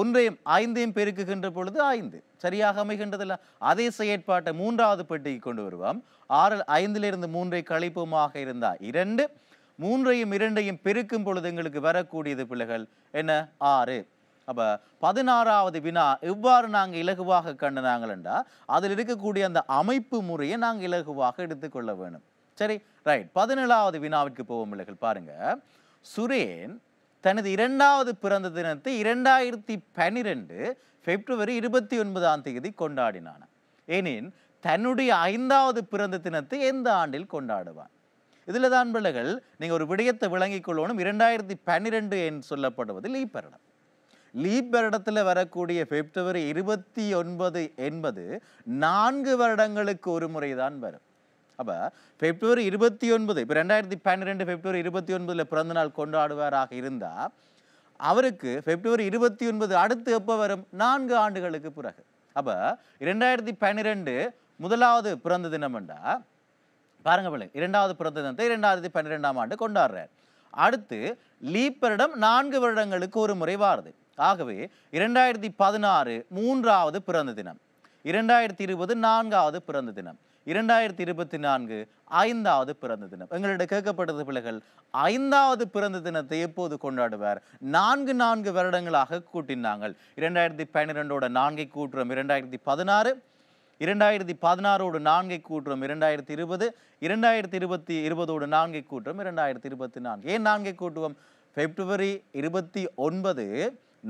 ஒன்றையும் ஐந்தையும் பெருக்குகின்ற பொழுது ஐந்து சரியாக அமைகின்றதில்ல அதே செயற்பாட்டை மூன்றாவது பெட்டிக்கு கொண்டு வருவோம் ஆறில் ஐந்திலிருந்து மூன்றை கழிப்போமாக இருந்தால் இரண்டு மூன்றையும் இரண்டையும் பெருக்கும் பொழுது எங்களுக்கு வரக்கூடியது பிள்ளைகள் என்ன ஆறு அப்போ பதினாறாவது வினா எவ்வாறு நாங்கள் இலகுவாக என்றால் அதில் இருக்கக்கூடிய அந்த அமைப்பு முறையை நாங்கள் இலகுவாக எடுத்துக்கொள்ள வேணும் சரி ரைட் பதினேழாவது வினாவிற்கு போவோம் பிள்ளைகள் பாருங்க சுரேன் தனது இரண்டாவது பிறந்த தினத்தை இரண்டாயிரத்தி பனிரெண்டு பிப்ரவரி இருபத்தி ஒன்பதாம் தேதி கொண்டாடினான் எனின் தன்னுடைய ஐந்தாவது பிறந்த தினத்தை எந்த ஆண்டில் கொண்டாடுவான் இதில் தான் பிள்ளைகள் நீங்கள் ஒரு விடயத்தை விளங்கிக் கொள்ளணும் இரண்டாயிரத்தி பன்னிரெண்டு என்று சொல்லப்படுவது லீப் வருடம் லீப் வருடத்தில் வரக்கூடிய பிப்ரவரி இருபத்தி ஒன்பது என்பது நான்கு வருடங்களுக்கு ஒரு முறை தான் வரும் அப்போ பிப்ரவரி இருபத்தி ஒன்பது இப்போ ரெண்டாயிரத்தி பன்னிரெண்டு பிப்ரவரி இருபத்தி ஒன்பதில் பிறந்தநாள் கொண்டாடுவாராக இருந்தால் அவருக்கு பிப்ரவரி இருபத்தி ஒன்பது அடுத்து எப்போ வரும் நான்கு ஆண்டுகளுக்கு பிறகு அப்போ இரண்டாயிரத்தி பன்னிரெண்டு முதலாவது பிறந்த தினம்ண்டா பாருங்க பிள்ளை இரண்டாவது பிறந்த தினத்தை இரண்டாயிரத்தி பன்னிரெண்டாம் ஆண்டு கொண்டாடுறார் அடுத்து லீப்பரிடம் நான்கு வருடங்களுக்கு ஒரு முறை வாருது ஆகவே இரண்டாயிரத்தி பதினாறு மூன்றாவது பிறந்த தினம் இரண்டாயிரத்தி இருபது நான்காவது பிறந்த தினம் இரண்டாயிரத்தி இருபத்தி நான்கு ஐந்தாவது பிறந்த தினம் எங்களிட கேட்கப்பட்டது பிள்ளைகள் ஐந்தாவது பிறந்த தினத்தை எப்போது கொண்டாடுவார் நான்கு நான்கு வருடங்களாக கூட்டினாங்கள் இரண்டாயிரத்தி பன்னிரெண்டோட நான்கை கூட்டுறோம் இரண்டாயிரத்தி பதினாறு இரண்டாயிரத்தி பதினாறோடு நான்கை கூட்டுறோம் இரண்டாயிரத்தி இருபது இரண்டாயிரத்தி இருபத்தி இருபதோடு நான்கை கூட்டுறோம் இரண்டாயிரத்தி இருபத்தி நான்கு ஏன் நான்கை கூட்டுவோம் பிப்ரவரி இருபத்தி ஒன்பது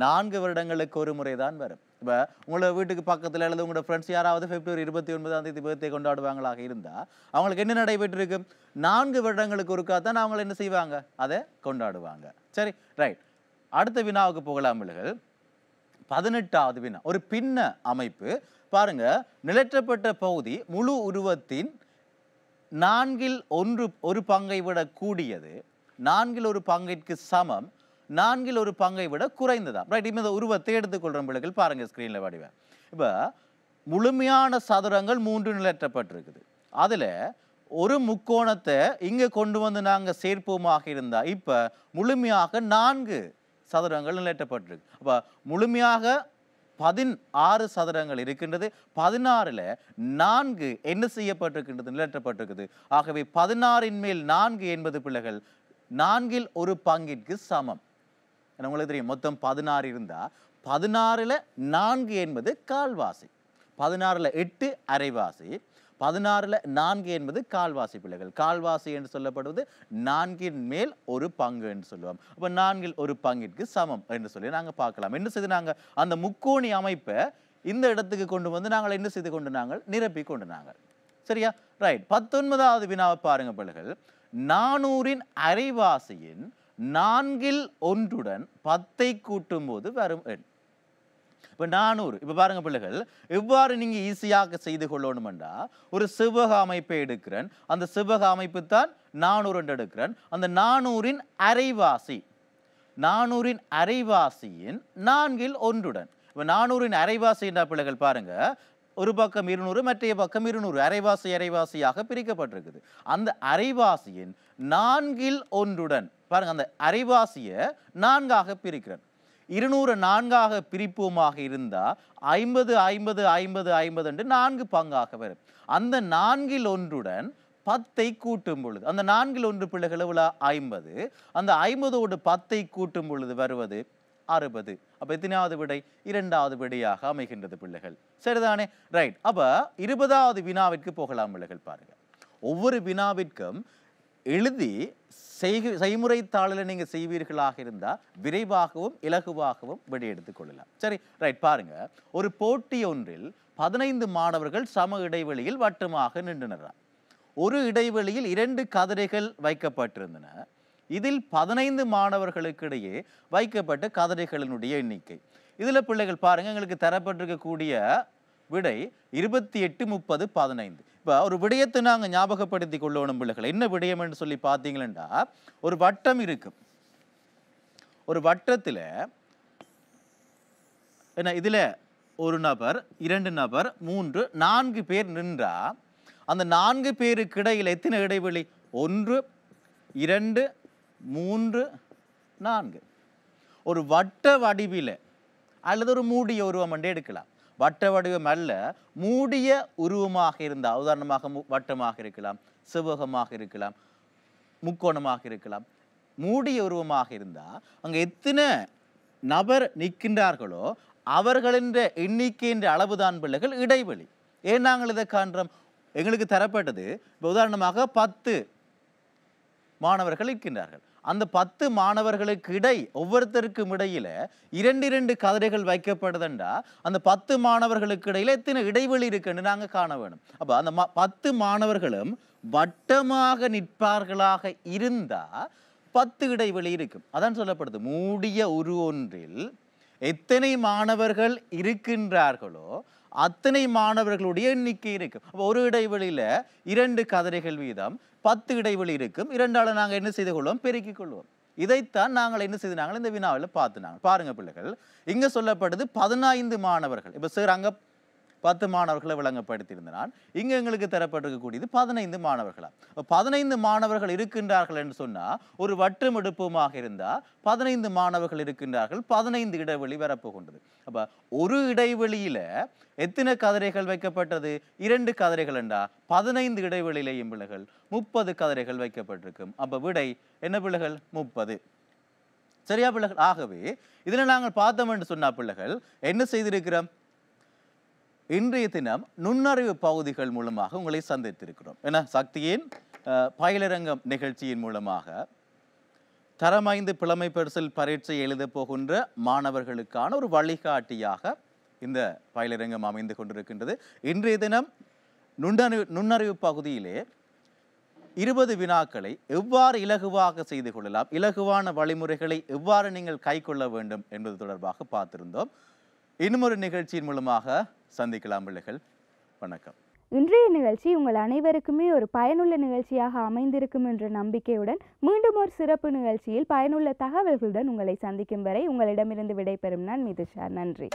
நான்கு வருடங்களுக்கு ஒரு முறை தான் வரும் இப்போ உங்களோட வீட்டுக்கு பக்கத்தில் அல்லது உங்களோட ஃப்ரெண்ட்ஸ் யாராவது பிப்ரவரி இருபத்தி ஒன்பதாம் தேதி பர்த்டே கொண்டாடுவாங்களாக இருந்தால் அவங்களுக்கு என்ன நடைபெற்றிருக்கு நான்கு வருடங்களுக்கு ஒருக்கா தான் அவங்களை என்ன செய்வாங்க அதை கொண்டாடுவாங்க சரி ரைட் அடுத்த வினாவுக்கு போகலாம் பதினெட்டாவது வினா ஒரு பின்ன அமைப்பு பாருங்க நிலற்றப்பட்ட பகுதி முழு உருவத்தின் நான்கில் ஒன்று ஒரு பங்கை விட கூடியது நான்கில் ஒரு பங்கிற்கு சமம் நான்கில் ஒரு பங்கை விட குறைந்ததான் ரைட் இப்போ இந்த உருவத்தை எடுத்துக்கொள்கிற பிள்ளைகள் பாருங்கள் ஸ்க்ரீனில் வடிவேன் இப்போ முழுமையான சதுரங்கள் மூன்று நிலற்றப்பட்டிருக்குது அதில் ஒரு முக்கோணத்தை இங்கே கொண்டு வந்து நாங்கள் சேர்ப்போமாக இருந்தால் இப்போ முழுமையாக நான்கு சதுரங்கள் நிலற்றப்பட்டிருக்கு அப்போ முழுமையாக பதினாறு சதுரங்கள் இருக்கின்றது பதினாறில் நான்கு என்ன செய்யப்பட்டிருக்கின்றது நிலற்றப்பட்டிருக்குது ஆகவே பதினாறின் மேல் நான்கு என்பது பிள்ளைகள் நான்கில் ஒரு பங்கிற்கு சமம் உங்களுக்கு தெரியும் மொத்தம் பதினாறு இருந்தால் பதினாறில் நான்கு என்பது கால்வாசி பதினாறில் எட்டு அரைவாசி பதினாறில் நான்கு என்பது கால்வாசி பிள்ளைகள் கால்வாசி என்று சொல்லப்படுவது நான்கின் மேல் ஒரு பங்கு என்று சொல்லுவோம் அப்போ நான்கில் ஒரு பங்கிற்கு சமம் என்று சொல்லி நாங்கள் பார்க்கலாம் என்ன செய்து நாங்கள் அந்த முக்கோணி அமைப்பை இந்த இடத்துக்கு கொண்டு வந்து நாங்கள் என்ன செய்து கொண்டு நாங்கள் நிரப்பி கொண்டு நாங்கள் சரியா ரைட் பத்தொன்பதாவது வினாவை பாருங்க பிள்ளைகள் நானூறின் அரைவாசியின் நான்கில் ஒன்றுடன் பத்தை கூட்டும் போது வரும் எண் இப்போ நானூறு இப்போ பாருங்கள் பிள்ளைகள் எவ்வாறு நீங்கள் ஈஸியாக செய்து கொள்ளணுமெண்டா ஒரு செவ்வக அமைப்பை எடுக்கிறேன் அந்த செவ்வக அமைப்பு தான் நானூறு என்று எடுக்கிறேன் அந்த நானூறின் அரைவாசி நானூறின் அரைவாசியின் நான்கில் ஒன்றுடன் இப்போ நானூறின் அரைவாசி என்ற பிள்ளைகள் பாருங்கள் ஒரு பக்கம் இருநூறு மற்றைய பக்கம் இருநூறு அரைவாசி அரைவாசியாக பிரிக்கப்பட்டிருக்குது அந்த அரைவாசியின் நான்கில் ஒன்றுடன் பாருங்கள் அந்த அரைவாசியை நான்காக பிரிக்கிறேன் இருநூறு நான்காக பிரிப்போமாக இருந்தால் ஐம்பது ஐம்பது ஐம்பது ஐம்பது என்று நான்கு பங்காக வரும் அந்த நான்கில் ஒன்றுடன் பத்தை கூட்டும் பொழுது அந்த நான்கில் ஒன்று பிள்ளைகள் எவ்வளோ ஐம்பது அந்த ஐம்பதோடு பத்தை கூட்டும் பொழுது வருவது அறுபது அப்போ எத்தனாவது விடை இரண்டாவது விடையாக அமைகின்றது பிள்ளைகள் சரிதானே ரைட் அப்போ இருபதாவது வினாவிற்கு போகலாம் பிள்ளைகள் பாருங்கள் ஒவ்வொரு வினாவிற்கும் எழுதி செய்முறை தாளில் நீங்கள் செய்வீர்களாக இருந்தால் விரைவாகவும் இலகுவாகவும் வெளியெடுத்து கொள்ளலாம் சரி ரைட் பாருங்க ஒரு போட்டி ஒன்றில் பதினைந்து மாணவர்கள் சம இடைவெளியில் வட்டமாக நின்றனர் ஒரு இடைவெளியில் இரண்டு கதிரைகள் வைக்கப்பட்டிருந்தன இதில் பதினைந்து மாணவர்களுக்கிடையே வைக்கப்பட்ட கதிரைகளினுடைய எண்ணிக்கை இதில் பிள்ளைகள் பாருங்கள் எங்களுக்கு தரப்பட்டிருக்கக்கூடிய விடை இருபத்தி எட்டு முப்பது பதினைந்து இப்போ ஒரு விடயத்தை நாங்கள் ஞாபகப்படுத்தி கொள்ளணும் பிள்ளைகள் என்ன விடயம் என்று சொல்லி பார்த்தீங்களா ஒரு வட்டம் இருக்கும் ஒரு வட்டத்தில் என்ன இதில் ஒரு நபர் இரண்டு நபர் மூன்று நான்கு பேர் நின்றா அந்த நான்கு பேருக்கு இடையில் எத்தனை இடைவெளி ஒன்று இரண்டு மூன்று நான்கு ஒரு வட்ட வடிவில் அல்லது ஒரு மூடிய உருவம் எடுக்கலாம் வட்ட வடிவம் அல்ல மூடிய உருவமாக இருந்தால் உதாரணமாக வட்டமாக இருக்கலாம் செவ்வகமாக இருக்கலாம் முக்கோணமாக இருக்கலாம் மூடிய உருவமாக இருந்தால் அங்கே எத்தனை நபர் நிற்கின்றார்களோ அவர்களின் எண்ணிக்கைன்ற அளவுதான் பிள்ளைகள் இடைவெளி ஏன் நாங்கள் இதை காண்றோம் எங்களுக்கு தரப்பட்டது இப்போ உதாரணமாக பத்து மாணவர்கள் இருக்கின்றார்கள் அந்த பத்து மாணவர்களுக்கு இடை ஒவ்வொருத்தருக்கும் இடையில இரண்டு இரண்டு கதிரைகள் வைக்கப்படுதுண்டா அந்த பத்து மாணவர்களுக்கு இடையில எத்தனை இடைவெளி இருக்குன்னு நாங்கள் காண வேணும் அப்போ அந்த பத்து மாணவர்களும் வட்டமாக நிற்பார்களாக இருந்தா பத்து இடைவெளி இருக்கும் அதான் சொல்லப்படுது மூடிய உரு ஒன்றில் எத்தனை மாணவர்கள் இருக்கின்றார்களோ அத்தனை மாணவர்களுடைய எண்ணிக்கை இருக்கும் அப்போ ஒரு இடைவெளியில் இரண்டு கதிரைகள் வீதம் பத்து இடைவெளி இருக்கும் இரண்டால் நாங்கள் என்ன செய்து கொள்வோம் பெருக்கிக் கொள்வோம் இதைத்தான் நாங்கள் என்ன செய்தாங்க இந்த வினாவில் பார்த்து நாங்கள் பாருங்கள் பிள்ளைகள் இங்கே சொல்லப்பட்டது பதினைந்து மாணவர்கள் இப்போ சார் அங்கே பத்து மாணவர்களை விளங்கப்படுத்தியிருந்தனால் இங்கே எங்களுக்கு தரப்பட்டிருக்கக்கூடியது பதினைந்து மாணவர்களா பதினைந்து மாணவர்கள் இருக்கின்றார்கள் என்று சொன்னால் ஒரு வட்டும் எடுப்புமாக இருந்தால் பதினைந்து மாணவர்கள் இருக்கின்றார்கள் பதினைந்து இடைவெளி வரப்போகின்றது அப்போ ஒரு இடைவெளியில் எத்தனை கதிரைகள் வைக்கப்பட்டது இரண்டு கதிரைகள் என்றா பதினைந்து இடைவெளியிலேயும் பிள்ளைகள் முப்பது கதிரைகள் வைக்கப்பட்டிருக்கும் அப்போ விடை என்ன பிள்ளைகள் முப்பது சரியா பிள்ளைகள் ஆகவே இதில் நாங்கள் பார்த்தோம் என்று சொன்னா பிள்ளைகள் என்ன செய்திருக்கிறோம் இன்றைய தினம் நுண்ணறிவு பகுதிகள் மூலமாக உங்களை சந்தித்திருக்கிறோம் என சக்தியின் பயிலரங்கம் நிகழ்ச்சியின் மூலமாக தரமைந்து பிழமை பரிசில் பரீட்சை எழுத போகின்ற மாணவர்களுக்கான ஒரு வழிகாட்டியாக இந்த பயிலரங்கம் அமைந்து கொண்டிருக்கின்றது இன்றைய தினம் நுண்ணறிவு நுண்ணறிவு பகுதியிலே இருபது வினாக்களை எவ்வாறு இலகுவாக செய்து கொள்ளலாம் இலகுவான வழிமுறைகளை எவ்வாறு நீங்கள் கை கொள்ள வேண்டும் என்பது தொடர்பாக பார்த்திருந்தோம் இன்னும் ஒரு நிகழ்ச்சியின் மூலமாக சந்திக்கலாம் பிள்ளைகள் வணக்கம் இன்றைய நிகழ்ச்சி உங்கள் அனைவருக்குமே ஒரு பயனுள்ள நிகழ்ச்சியாக அமைந்திருக்கும் என்ற நம்பிக்கையுடன் மீண்டும் ஒரு சிறப்பு நிகழ்ச்சியில் பயனுள்ள தகவல்களுடன் உங்களை சந்திக்கும் வரை உங்களிடமிருந்து விடைபெறும் நான் மிதுஷா நன்றி